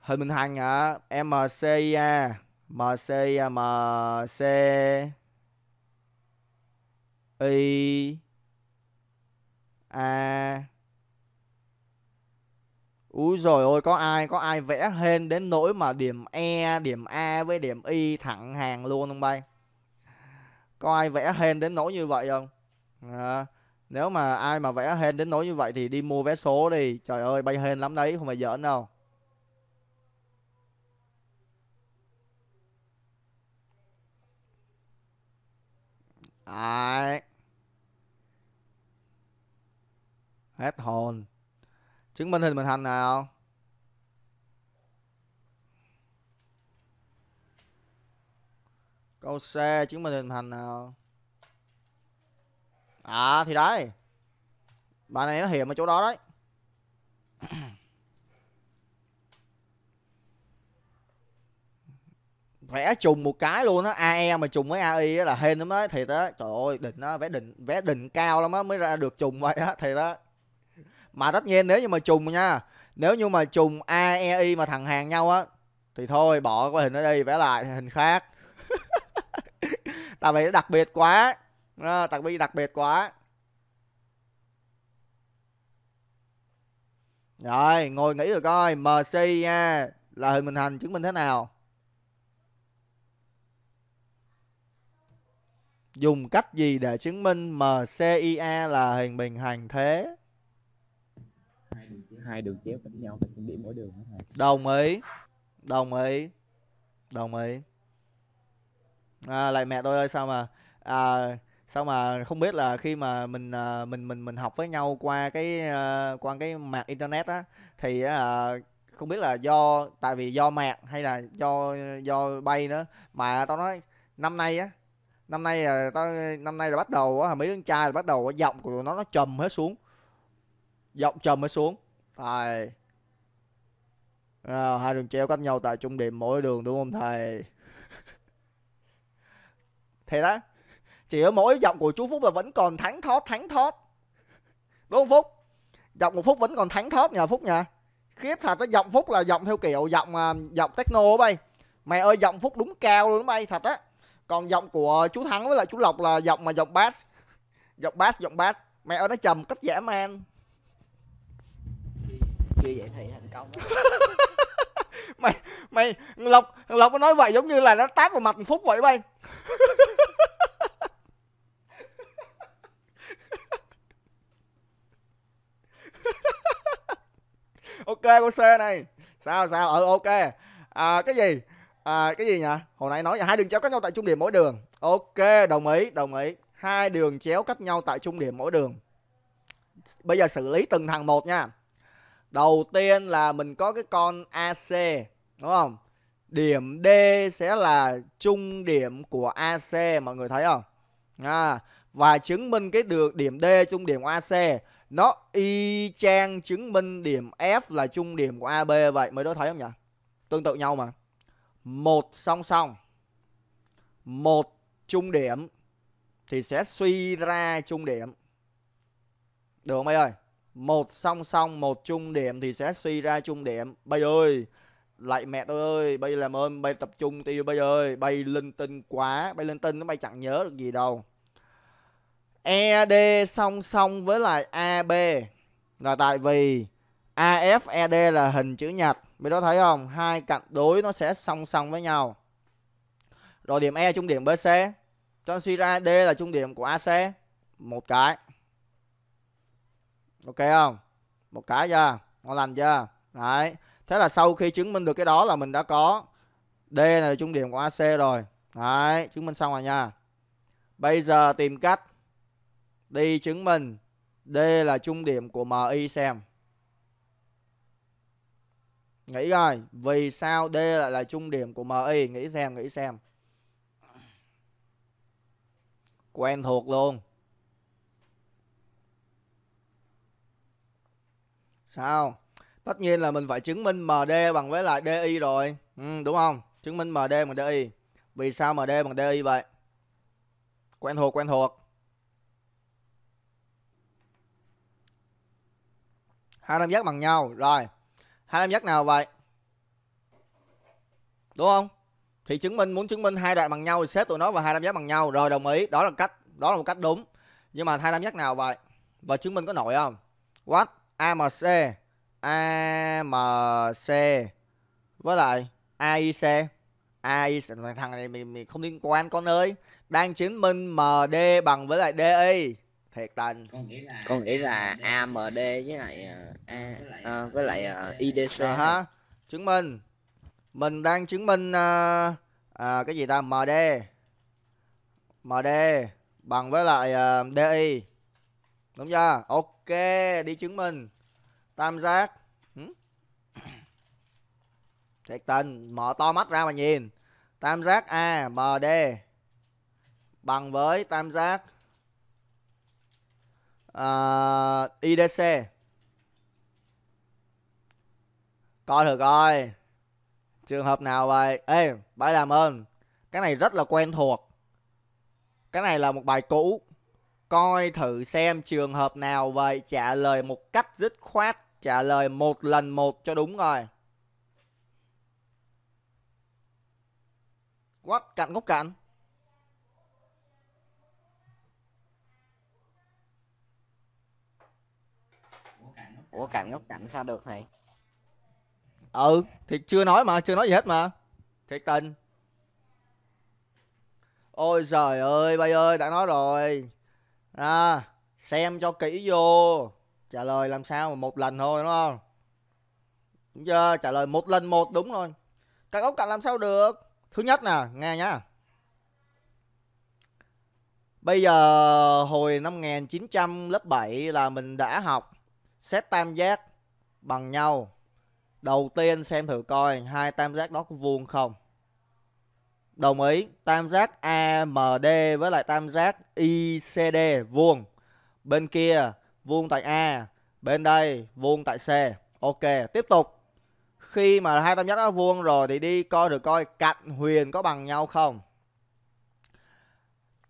hình bình hành hả MCA MCA MC I A Úi rồi ôi có ai có ai vẽ hên đến nỗi mà điểm E, điểm A với điểm Y thẳng hàng luôn không bay? Có ai vẽ hên đến nỗi như vậy không? À, nếu mà ai mà vẽ hên đến nỗi như vậy thì đi mua vé số đi. Trời ơi bay hên lắm đấy, không phải giỡn đâu. Đấy. Hết hồn. Chứng minh hình mình hành nào. Câu C chứng minh hình hành nào à thì đấy bài này nó hiểm ở chỗ đó đấy vẽ trùng một cái luôn á ae mà trùng với ai là hên lắm đấy thiệt á trời ơi đỉnh á vẽ đỉnh vẽ đỉnh cao lắm á mới ra được trùng vậy á thiệt á mà tất nhiên nếu như mà trùng nha nếu như mà trùng aei mà thằng hàng nhau á thì thôi bỏ cái hình đó đi vẽ lại hình khác tại vì nó đặc biệt quá à, đặc biệt đặc biệt quá rồi ngồi nghĩ rồi coi mc nha là hình mình hành chứng minh thế nào dùng cách gì để chứng minh MCIA là hình bình hành thế? Hai đường chéo, hai cạnh nhau thì điểm mỗi đường Đồng ý. Đồng ý. Đồng ý. À, lại mẹ tôi ơi sao mà à, sao mà không biết là khi mà mình à, mình mình mình học với nhau qua cái à, qua cái mạng internet á thì à, không biết là do tại vì do mạng hay là do do bay nữa mà tao nói năm nay á năm nay là tao năm nay là bắt đầu á mấy đứa trai là bắt đầu giọng của nó nó trầm hết xuống giọng trầm hết xuống thầy à, hai đường treo cách nhau tại trung điểm mỗi đường đúng không thầy thế đó chỉ ở mỗi giọng của chú phúc là vẫn còn thắng thót thắng thót đúng không phúc giọng của phúc vẫn còn thắng thót nhà phúc nhà khiếp thật cái giọng phúc là giọng theo kiểu giọng à, giọng techno bay mày ơi giọng phúc đúng cao luôn bay thật á còn giọng của chú thắng với lại chú lộc là giọng mà giọng bass giọng bass giọng bass mẹ ơi nó trầm cách dã man chưa vậy thì thành công mày mày lộc lộc nó nói vậy giống như là nó tát vào mặt phúc vậy bay ok cô c này sao sao ừ ok à, cái gì à, cái gì nhỉ hồi nãy nói là hai đường chéo cách nhau tại trung điểm mỗi đường ok đồng ý đồng ý hai đường chéo cách nhau tại trung điểm mỗi đường bây giờ xử lý từng thằng một nha đầu tiên là mình có cái con ac đúng không điểm d sẽ là trung điểm của ac mọi người thấy không à, và chứng minh cái được điểm d trung điểm của ac nó y chang chứng minh điểm F là trung điểm của AB vậy mới đối thấy không nhỉ? Tương tự nhau mà. Một song song. Một trung điểm thì sẽ suy ra trung điểm. Được không bay ơi? Một song song một trung điểm thì sẽ suy ra trung điểm. bây ơi, lại mẹ tôi ơi, bây làm ơn bây tập trung tiêu bây ơi, bây linh tinh quá, bây linh tinh nó bây chẳng nhớ được gì đâu. ED song song với lại AB là tại vì AFED là hình chữ nhật. Bên đó thấy không? Hai cạnh đối nó sẽ song song với nhau. Rồi điểm E trung điểm BC. Cho suy ra D là trung điểm của AC. Một cái. Ok không? Một cái chưa? Ngon lành chưa? Đấy. Thế là sau khi chứng minh được cái đó là mình đã có D là trung điểm của AC rồi. Đấy, chứng minh xong rồi nha. Bây giờ tìm cách đi chứng minh D là trung điểm của MI xem. Nghĩ rồi, vì sao D lại là trung điểm của MI? Nghĩ xem, nghĩ xem. Quen thuộc luôn. Sao? Tất nhiên là mình phải chứng minh MD bằng với lại DI rồi. Ừ, đúng không? Chứng minh MD bằng DI. Vì sao MD bằng DI vậy? Quen thuộc, quen thuộc. hai tam giác bằng nhau rồi hai tam giác nào vậy đúng không thì chứng minh muốn chứng minh hai đoạn bằng nhau thì xếp tụi nó vào hai tam giác bằng nhau rồi đồng ý đó là cách đó là một cách đúng nhưng mà hai tam giác nào vậy và chứng minh có nổi không what amc amc với lại aic aic thằng này mình, không liên quan con ơi đang chứng minh md bằng với lại DE thiệt tình con nghĩ là con nghĩ là AMD với lại A ừ, à, với lại uh, IDC à, à, à hả chứng minh mình đang chứng minh uh, à, cái gì ta MD MD bằng với lại uh, DI đúng chưa ok đi chứng minh tam giác ừ. thiệt tình mở to mắt ra mà nhìn tam giác a m d bằng với tam giác uh, ờ, IDC coi thử coi trường hợp nào vậy ê bài làm ơn cái này rất là quen thuộc cái này là một bài cũ coi thử xem trường hợp nào vậy trả lời một cách dứt khoát trả lời một lần một cho đúng rồi what cạnh góc cạnh ủa cạnh góc cạnh sao được thầy ừ thì chưa nói mà chưa nói gì hết mà thiệt tình ôi trời ơi bay ơi đã nói rồi à xem cho kỹ vô trả lời làm sao mà một lần thôi đúng không đúng chưa trả lời một lần một đúng rồi các góc cạnh làm sao được thứ nhất nè nghe nhá bây giờ hồi năm 1900 lớp 7 là mình đã học Xét tam giác bằng nhau. Đầu tiên xem thử coi hai tam giác đó có vuông không. Đồng ý, tam giác AMD với lại tam giác ICD vuông. Bên kia vuông tại A, bên đây vuông tại C. Ok, tiếp tục. Khi mà hai tam giác đó vuông rồi thì đi coi được coi cạnh huyền có bằng nhau không.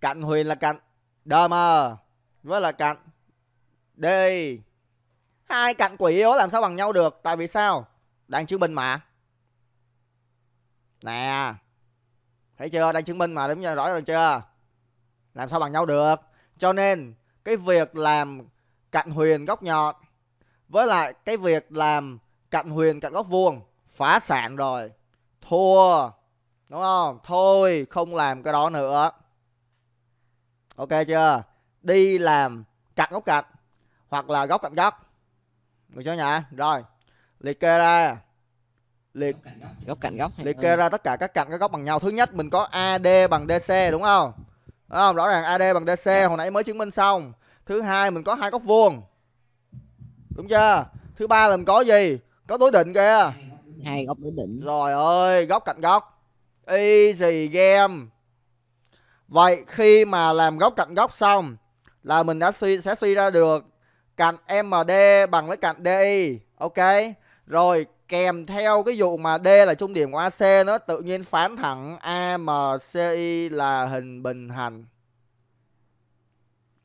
Cạnh huyền là cạnh DM với là cạnh D hai cạnh quỷ yếu làm sao bằng nhau được tại vì sao đang chứng minh mà nè thấy chưa đang chứng minh mà đúng chưa rõ rồi chưa làm sao bằng nhau được cho nên cái việc làm cạnh huyền góc nhọn với lại cái việc làm cạnh huyền cạnh góc vuông phá sản rồi thua đúng không thôi không làm cái đó nữa ok chưa đi làm cạnh góc cạnh hoặc là góc cạnh góc được chưa nhỉ rồi liệt kê ra liệt góc cạnh góc liệt kê ra tất cả các cạnh các góc bằng nhau thứ nhất mình có ad bằng dc đúng không đúng không rõ ràng ad bằng dc hồi nãy mới chứng minh xong thứ hai mình có hai góc vuông đúng chưa thứ ba là mình có gì có đối định kìa hai góc đối định rồi ơi góc cạnh góc easy game vậy khi mà làm góc cạnh góc xong là mình đã suy sẽ suy ra được cạnh MD bằng với cạnh DI. Ok. Rồi kèm theo cái vụ mà D là trung điểm của AC nó tự nhiên phán thẳng AMCI là hình bình hành.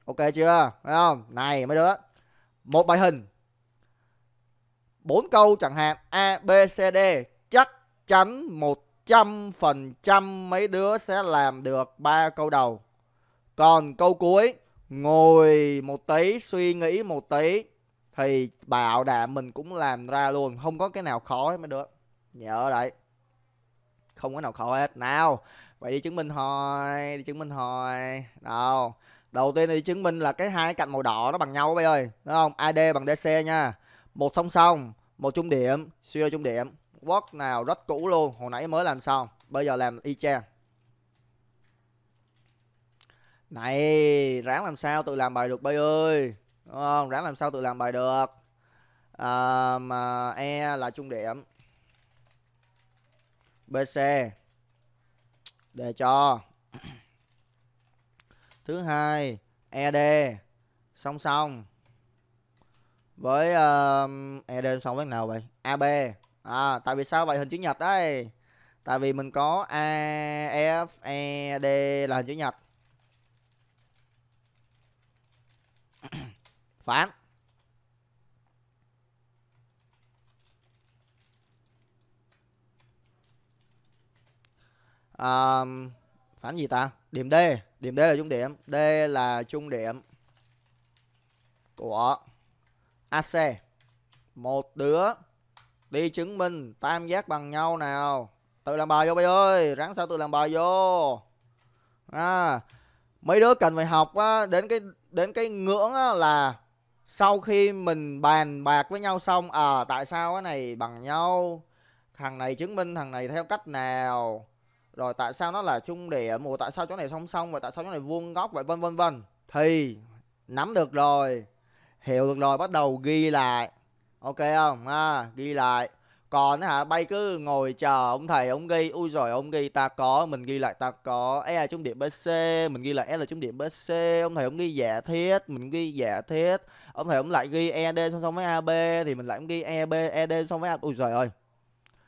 Ok chưa? Thấy không? Này mấy đứa. Một bài hình. Bốn câu chẳng hạn A B C D chắc chắn 100% mấy đứa sẽ làm được ba câu đầu. Còn câu cuối ngồi một tí suy nghĩ một tí thì bảo đảm mình cũng làm ra luôn không có cái nào khó hết mới được nhớ đấy không có nào khó hết nào vậy đi chứng minh thôi đi chứng minh thôi đâu đầu tiên đi chứng minh là cái hai cạnh màu đỏ nó bằng nhau bây ơi đúng không ad bằng dc nha một song song một trung điểm suy ra trung điểm work nào rất cũ luôn hồi nãy mới làm xong bây giờ làm y chang này ráng làm sao tự làm bài được bay ơi đúng không ráng làm sao tự làm bài được à, mà e là trung điểm bc để cho thứ hai ed song song với uh, ed song với nào vậy ab à tại vì sao vậy hình chữ nhật đấy tại vì mình có a f e d là hình chữ nhật phán à, phán gì ta điểm D điểm D là trung điểm D là trung điểm của AC một đứa đi chứng minh tam giác bằng nhau nào tự làm bài vô bây ơi ráng sao tự làm bài vô à, mấy đứa cần phải học á, đến cái đến cái ngưỡng á, là sau khi mình bàn bạc với nhau xong à tại sao cái này bằng nhau thằng này chứng minh thằng này theo cách nào rồi tại sao nó là trung điểm ủa tại sao chỗ này song song và tại sao chỗ này vuông góc vậy vân vân vân thì nắm được rồi hiểu được rồi bắt đầu ghi lại ok không à, ghi lại còn hả bay cứ ngồi chờ ông thầy ông ghi ui rồi ông ghi ta có mình ghi lại ta có e là chung điểm bc mình ghi lại e là trung điểm bc ông thầy ông ghi giả thiết mình ghi giả thiết ông thầy ông lại ghi ED song song với AB thì mình lại ghi EB ED song song với AB Ui trời ơi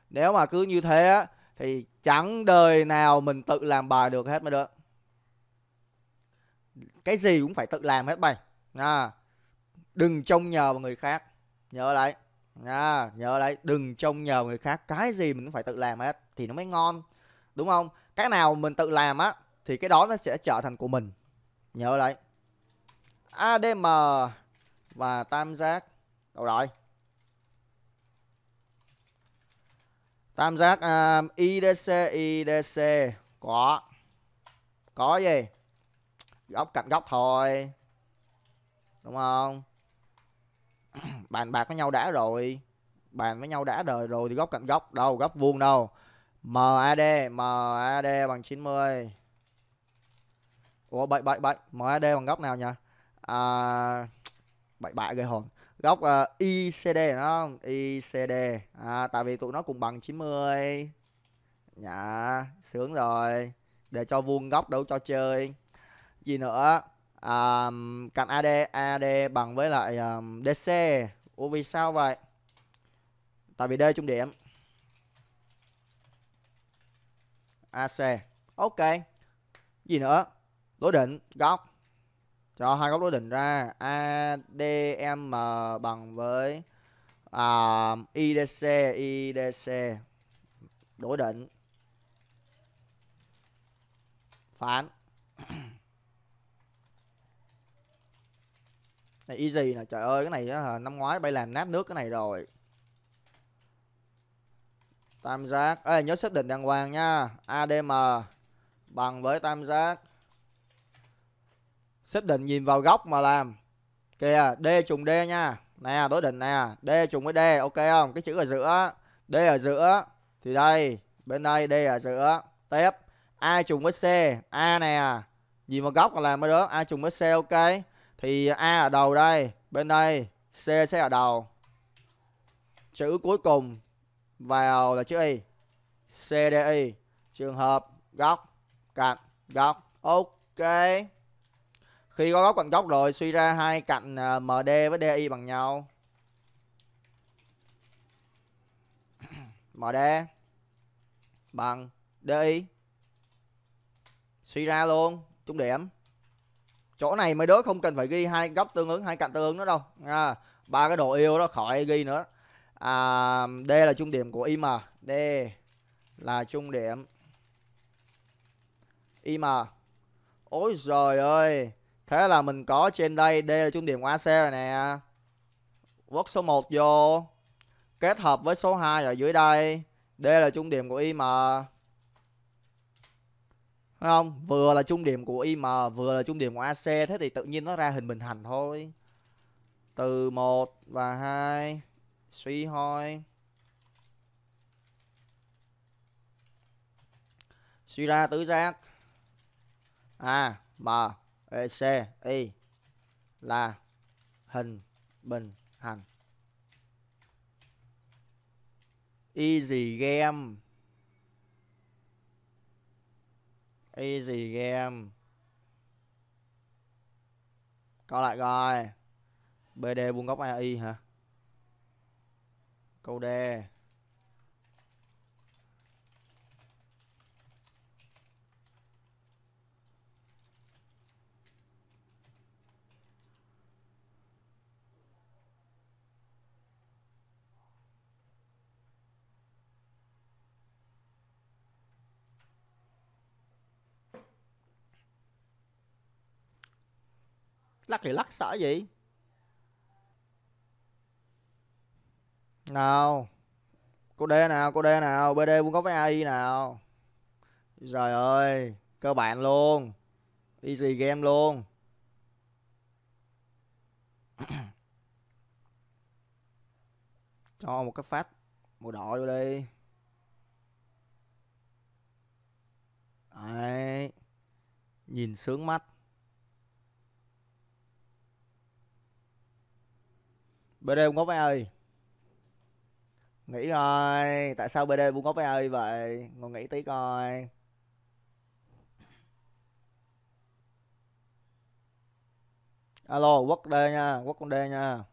nếu mà cứ như thế thì chẳng đời nào mình tự làm bài được hết mới được. cái gì cũng phải tự làm hết bài. nha đừng trông nhờ vào người khác nhớ lại nha nhớ lại đừng trông nhờ vào người khác cái gì mình cũng phải tự làm hết thì nó mới ngon đúng không cái nào mình tự làm á thì cái đó nó sẽ trở thành của mình nhớ lại adm và tam giác đâu rồi tam giác um, IDC IDC có có gì góc cạnh góc thôi đúng không bàn bạc với nhau đã rồi bàn với nhau đã đời rồi thì góc cạnh góc đâu góc vuông đâu MAD MAD bằng 90 Ủa bậy bậy bậy MAD bằng góc nào nhỉ à, bại bại gây hồn góc uh, ờ, ICD nó không ICD à, tại vì tụi nó cùng bằng 90 dạ sướng rồi để cho vuông góc đấu cho chơi gì nữa à, cạnh AD AD bằng với lại um, ờ, DC Ủa vì sao vậy tại vì D trung điểm AC ok gì nữa đối định góc cho hai góc đối định ra ADM bằng với uh, à, IDC IDC đối định phán này easy nè trời ơi cái này năm ngoái bay làm nát nước cái này rồi tam giác Ê, nhớ xác định đàng hoàng nha ADM bằng với tam giác xác định nhìn vào góc mà làm kìa d trùng d nha nè đối định nè d trùng với d ok không cái chữ ở giữa d ở giữa thì đây bên đây d ở giữa tiếp a trùng với c a nè nhìn vào góc mà làm mới được a trùng với c ok thì a ở đầu đây bên đây c sẽ ở đầu chữ cuối cùng vào là chữ y cdi trường hợp góc cạnh góc ok khi có góc cạnh góc rồi suy ra hai cạnh à, MD với DI bằng nhau. MD bằng DI. Suy ra luôn, trung điểm. Chỗ này mấy đứa không cần phải ghi hai góc tương ứng hai cạnh tương ứng nữa đâu. À, ba cái độ yêu đó khỏi ghi nữa. À, D là trung điểm của IM, D là trung điểm IM. Ôi trời ơi Thế là mình có trên đây D là trung điểm của AC rồi nè Quốc số 1 vô Kết hợp với số 2 ở dưới đây D là trung điểm của IM Thấy không? Vừa là trung điểm của IM Vừa là trung điểm của AC Thế thì tự nhiên nó ra hình bình hành thôi Từ 1 và 2 Suy hoi Suy ra tứ giác A à, M c y là hình bình hành easy game easy game coi lại coi bd vuông góc ai hả câu d lắc thì lắc sợ gì nào cô đê nào cô đê nào BD vuông góc với AI nào trời ơi cơ bản luôn easy game luôn cho một cái phát màu đỏ vô đi Đấy. nhìn sướng mắt BD cũng có với ai Nghĩ rồi, Tại sao BD cũng có với ai vậy Ngồi nghĩ tí coi Alo quốc D nha quốc con D nha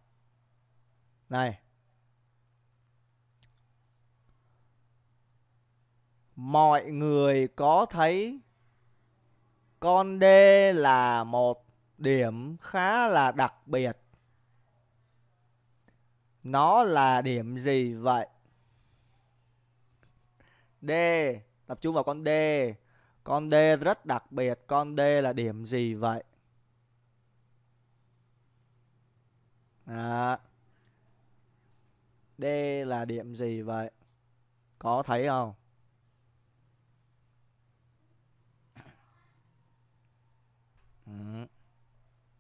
Này Mọi người có thấy Con D là một điểm khá là đặc biệt nó là điểm gì vậy? D. Tập trung vào con D. Con D rất đặc biệt. Con D là điểm gì vậy? Đó. D là điểm gì vậy? Có thấy không? Ừ.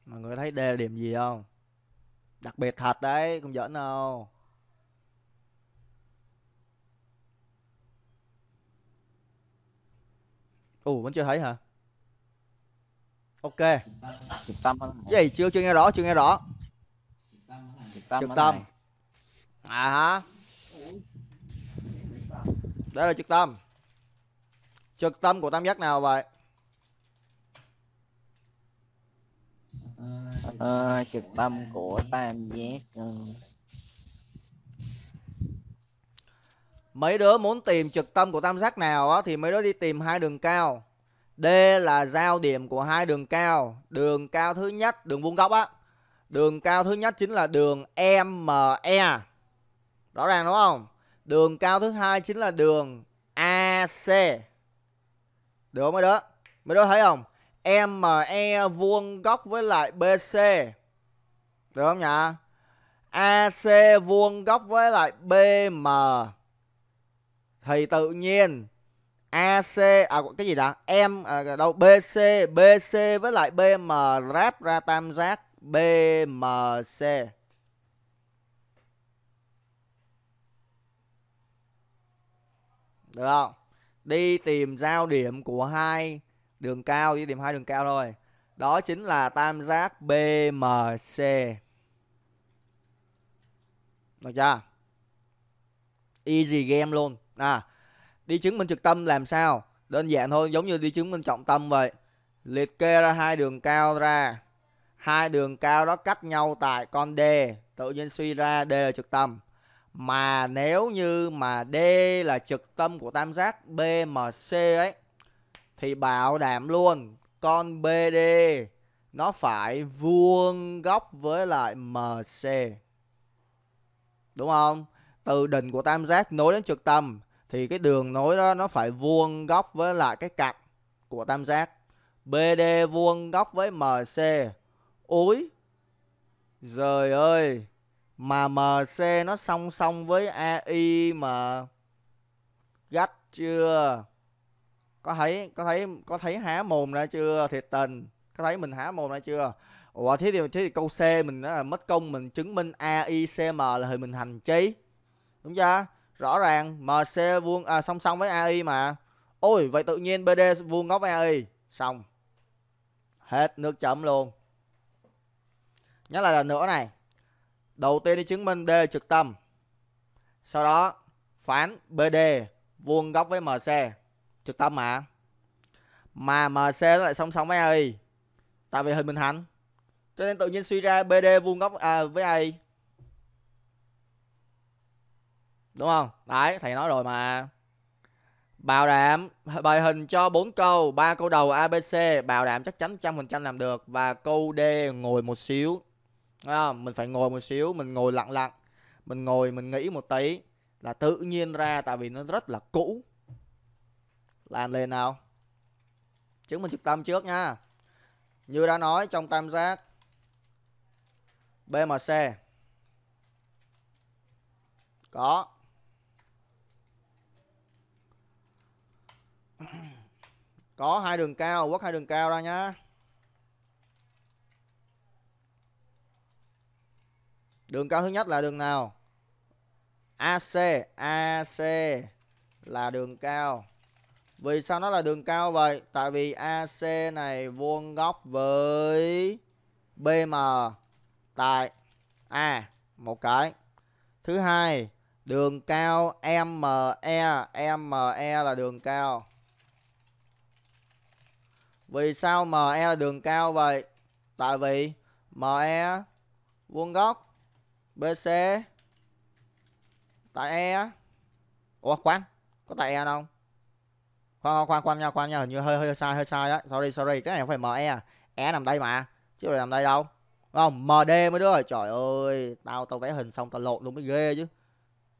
Mọi người thấy D điểm gì không? đặc biệt thật đấy không giỡn đâu ù vẫn chưa thấy hả ok tâm gì chưa chưa nghe rõ chưa nghe rõ trực tâm, trực tâm. à hả đây là trực tâm trực tâm của tam giác nào vậy à, trực tâm của tam giác ừ. mấy đứa muốn tìm trực tâm của tam giác nào á, thì mấy đứa đi tìm hai đường cao d là giao điểm của hai đường cao đường cao thứ nhất đường vuông góc á đường cao thứ nhất chính là đường ME rõ ràng đúng không đường cao thứ hai chính là đường AC được không mấy đứa mấy đứa thấy không ME vuông góc với lại BC. Được không nhỉ? AC vuông góc với lại BM. Thì tự nhiên AC à cái gì đã? EM à, đâu BC, BC với lại BM ráp ra tam giác BMC. Được không? Đi tìm giao điểm của hai đường cao với điểm hai đường cao thôi đó chính là tam giác BMC được chưa easy game luôn à đi chứng minh trực tâm làm sao đơn giản thôi giống như đi chứng minh trọng tâm vậy liệt kê ra hai đường cao ra hai đường cao đó cách nhau tại con D tự nhiên suy ra D là trực tâm mà nếu như mà D là trực tâm của tam giác BMC ấy thì bảo đảm luôn con BD nó phải vuông góc với lại MC. Đúng không? Từ đỉnh của tam giác nối đến trực tâm thì cái đường nối đó nó phải vuông góc với lại cái cạnh của tam giác. BD vuông góc với MC. Úi. Trời ơi. Mà MC nó song song với AI mà. Gắt chưa? có thấy có thấy có thấy há mồm ra chưa thiệt tình có thấy mình há mồm ra chưa ủa thế thì thế thì câu c mình đó là mất công mình chứng minh a i c m là thì mình hành chi đúng chưa rõ ràng mc vuông à, song song với ai mà ôi vậy tự nhiên bd vuông góc với ai xong hết nước chấm luôn nhắc lại lần nữa này đầu tiên đi chứng minh d trực tâm sau đó phán bd vuông góc với mc trực tâm mà mà mc nó lại song song với ai tại vì hình bình hành cho nên tự nhiên suy ra bd vuông góc à, với ai đúng không đấy thầy nói rồi mà bảo đảm bài hình cho 4 câu ba câu đầu abc bảo đảm chắc chắn trăm phần trăm làm được và câu d ngồi một xíu à, mình phải ngồi một xíu mình ngồi lặng lặng mình ngồi mình nghĩ một tí là tự nhiên ra tại vì nó rất là cũ làm lên nào. Chứng minh trực tâm trước nha. Như đã nói trong tam giác BMC có có hai đường cao, quất hai đường cao ra nhá. Đường cao thứ nhất là đường nào? AC, AC là đường cao. Vì sao nó là đường cao vậy? Tại vì AC này vuông góc với BM tại A một cái. Thứ hai, đường cao ME, ME là đường cao. Vì sao ME là đường cao vậy? Tại vì ME vuông góc BC tại E. Ủa khoan, có tại E không? khoan khoan quan nha quan nha hình như hơi hơi sai hơi sai á, sorry sorry cái này phải me à e nằm đây mà chứ phải nằm đây đâu không md mới đứa rồi trời ơi tao tao vẽ hình xong tao lộn luôn mới ghê chứ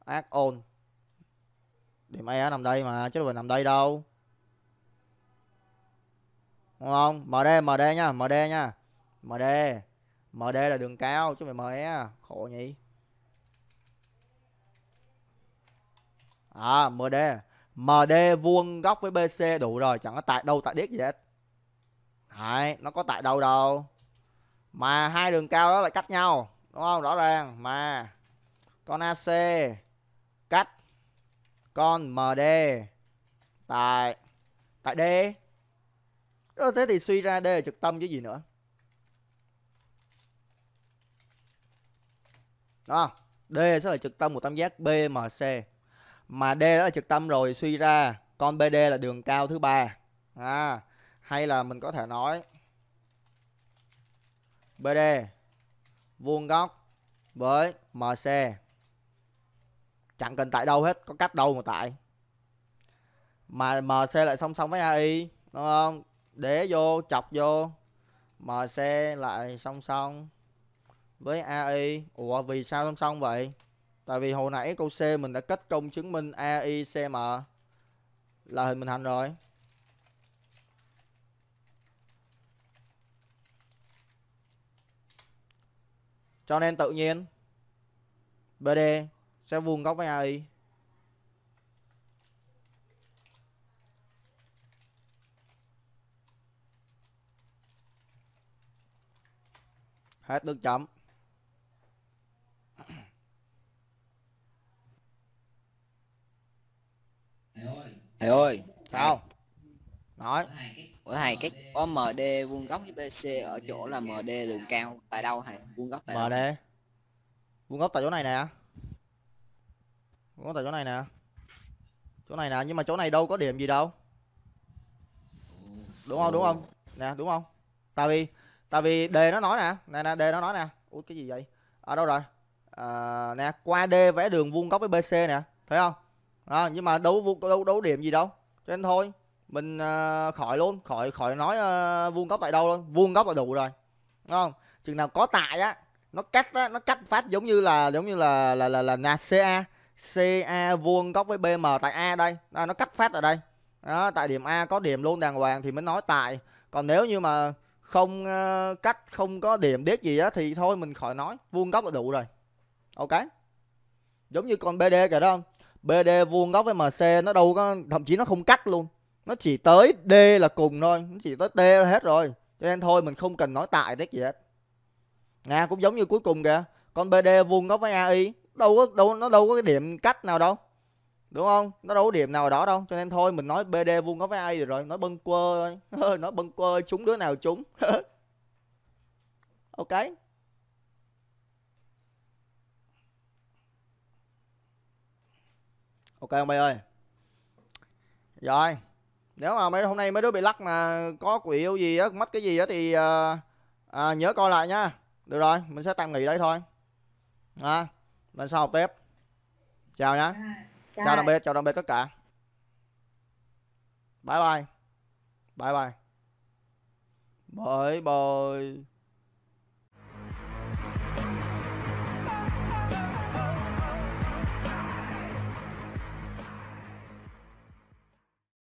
ác ôn điểm e nằm đây mà chứ đâu phải nằm đây đâu đúng không md md nha md nha md md là đường cao chứ mày me à. khổ nhỉ à md MD vuông góc với BC đủ rồi chẳng có tại đâu tại điếc gì hết Đấy, nó có tại đâu đâu mà hai đường cao đó lại cách nhau đúng không rõ ràng mà con AC cách con MD tại tại D thế thì suy ra D là trực tâm chứ gì nữa đó D sẽ là trực tâm của tam giác BMC mà D đó là trực tâm rồi suy ra con BD là đường cao thứ ba à, hay là mình có thể nói BD vuông góc với MC chẳng cần tại đâu hết có cách đâu mà tại mà MC lại song song với AI đúng không để vô chọc vô MC lại song song với AI ủa vì sao song song vậy Tại vì hồi nãy câu C mình đã kết công chứng minh AICM là hình bình hành rồi. Cho nên tự nhiên BD sẽ vuông góc với AI. Hết được chậm cái có MD vuông góc với BC ở chỗ là MD đường cao tại đâu thầy? Vuông góc tại MD. Đâu? Vuông góc tại chỗ này nè. Vuông góc tại chỗ này nè. Chỗ này nè, nhưng mà chỗ này đâu có điểm gì đâu. Đúng không? Đúng không? Nè, đúng không? Tại vì tại vì D nó nói nè, nè nè đề nó nói nè. Ui cái gì vậy? Ở đâu rồi? À, nè, qua D vẽ đường vuông góc với BC nè, thấy không? À, nhưng mà đấu đâu, đâu, đâu điểm gì đâu. Cho nên thôi, mình uh, khỏi luôn khỏi khỏi nói uh, vuông góc tại đâu luôn vuông góc là đủ rồi đúng không chừng nào có tại á nó cắt á nó cắt phát giống như là giống như là là là là, là ca ca vuông góc với bm tại a đây à, nó cắt phát ở đây đó tại điểm a có điểm luôn đàng hoàng thì mới nói tại còn nếu như mà không uh, cách không có điểm đét gì á thì thôi mình khỏi nói vuông góc là đủ rồi ok giống như con bd kìa đó không bd vuông góc với mc nó đâu có thậm chí nó không cắt luôn nó chỉ tới D là cùng thôi nó chỉ tới T là hết rồi cho nên thôi mình không cần nói tại đấy gì hết nha cũng giống như cuối cùng kìa con BD vuông góc với AI đâu có đâu nó đâu có cái điểm cách nào đâu đúng không nó đâu có điểm nào ở đó đâu cho nên thôi mình nói BD vuông góc với AI được rồi nói bâng quơ thôi nói bâng quơ chúng đứa nào chúng ok ok ông bay ơi rồi nếu mà mấy hôm nay mấy đứa bị lắc mà có quỷ yêu gì á mất cái gì á thì à, à, nhớ coi lại nha được rồi mình sẽ tạm nghỉ đây thôi à, lần sau học tiếp chào nhá chào, chào tạm biệt chào tạm biệt tất cả bye bye bye bye bye bye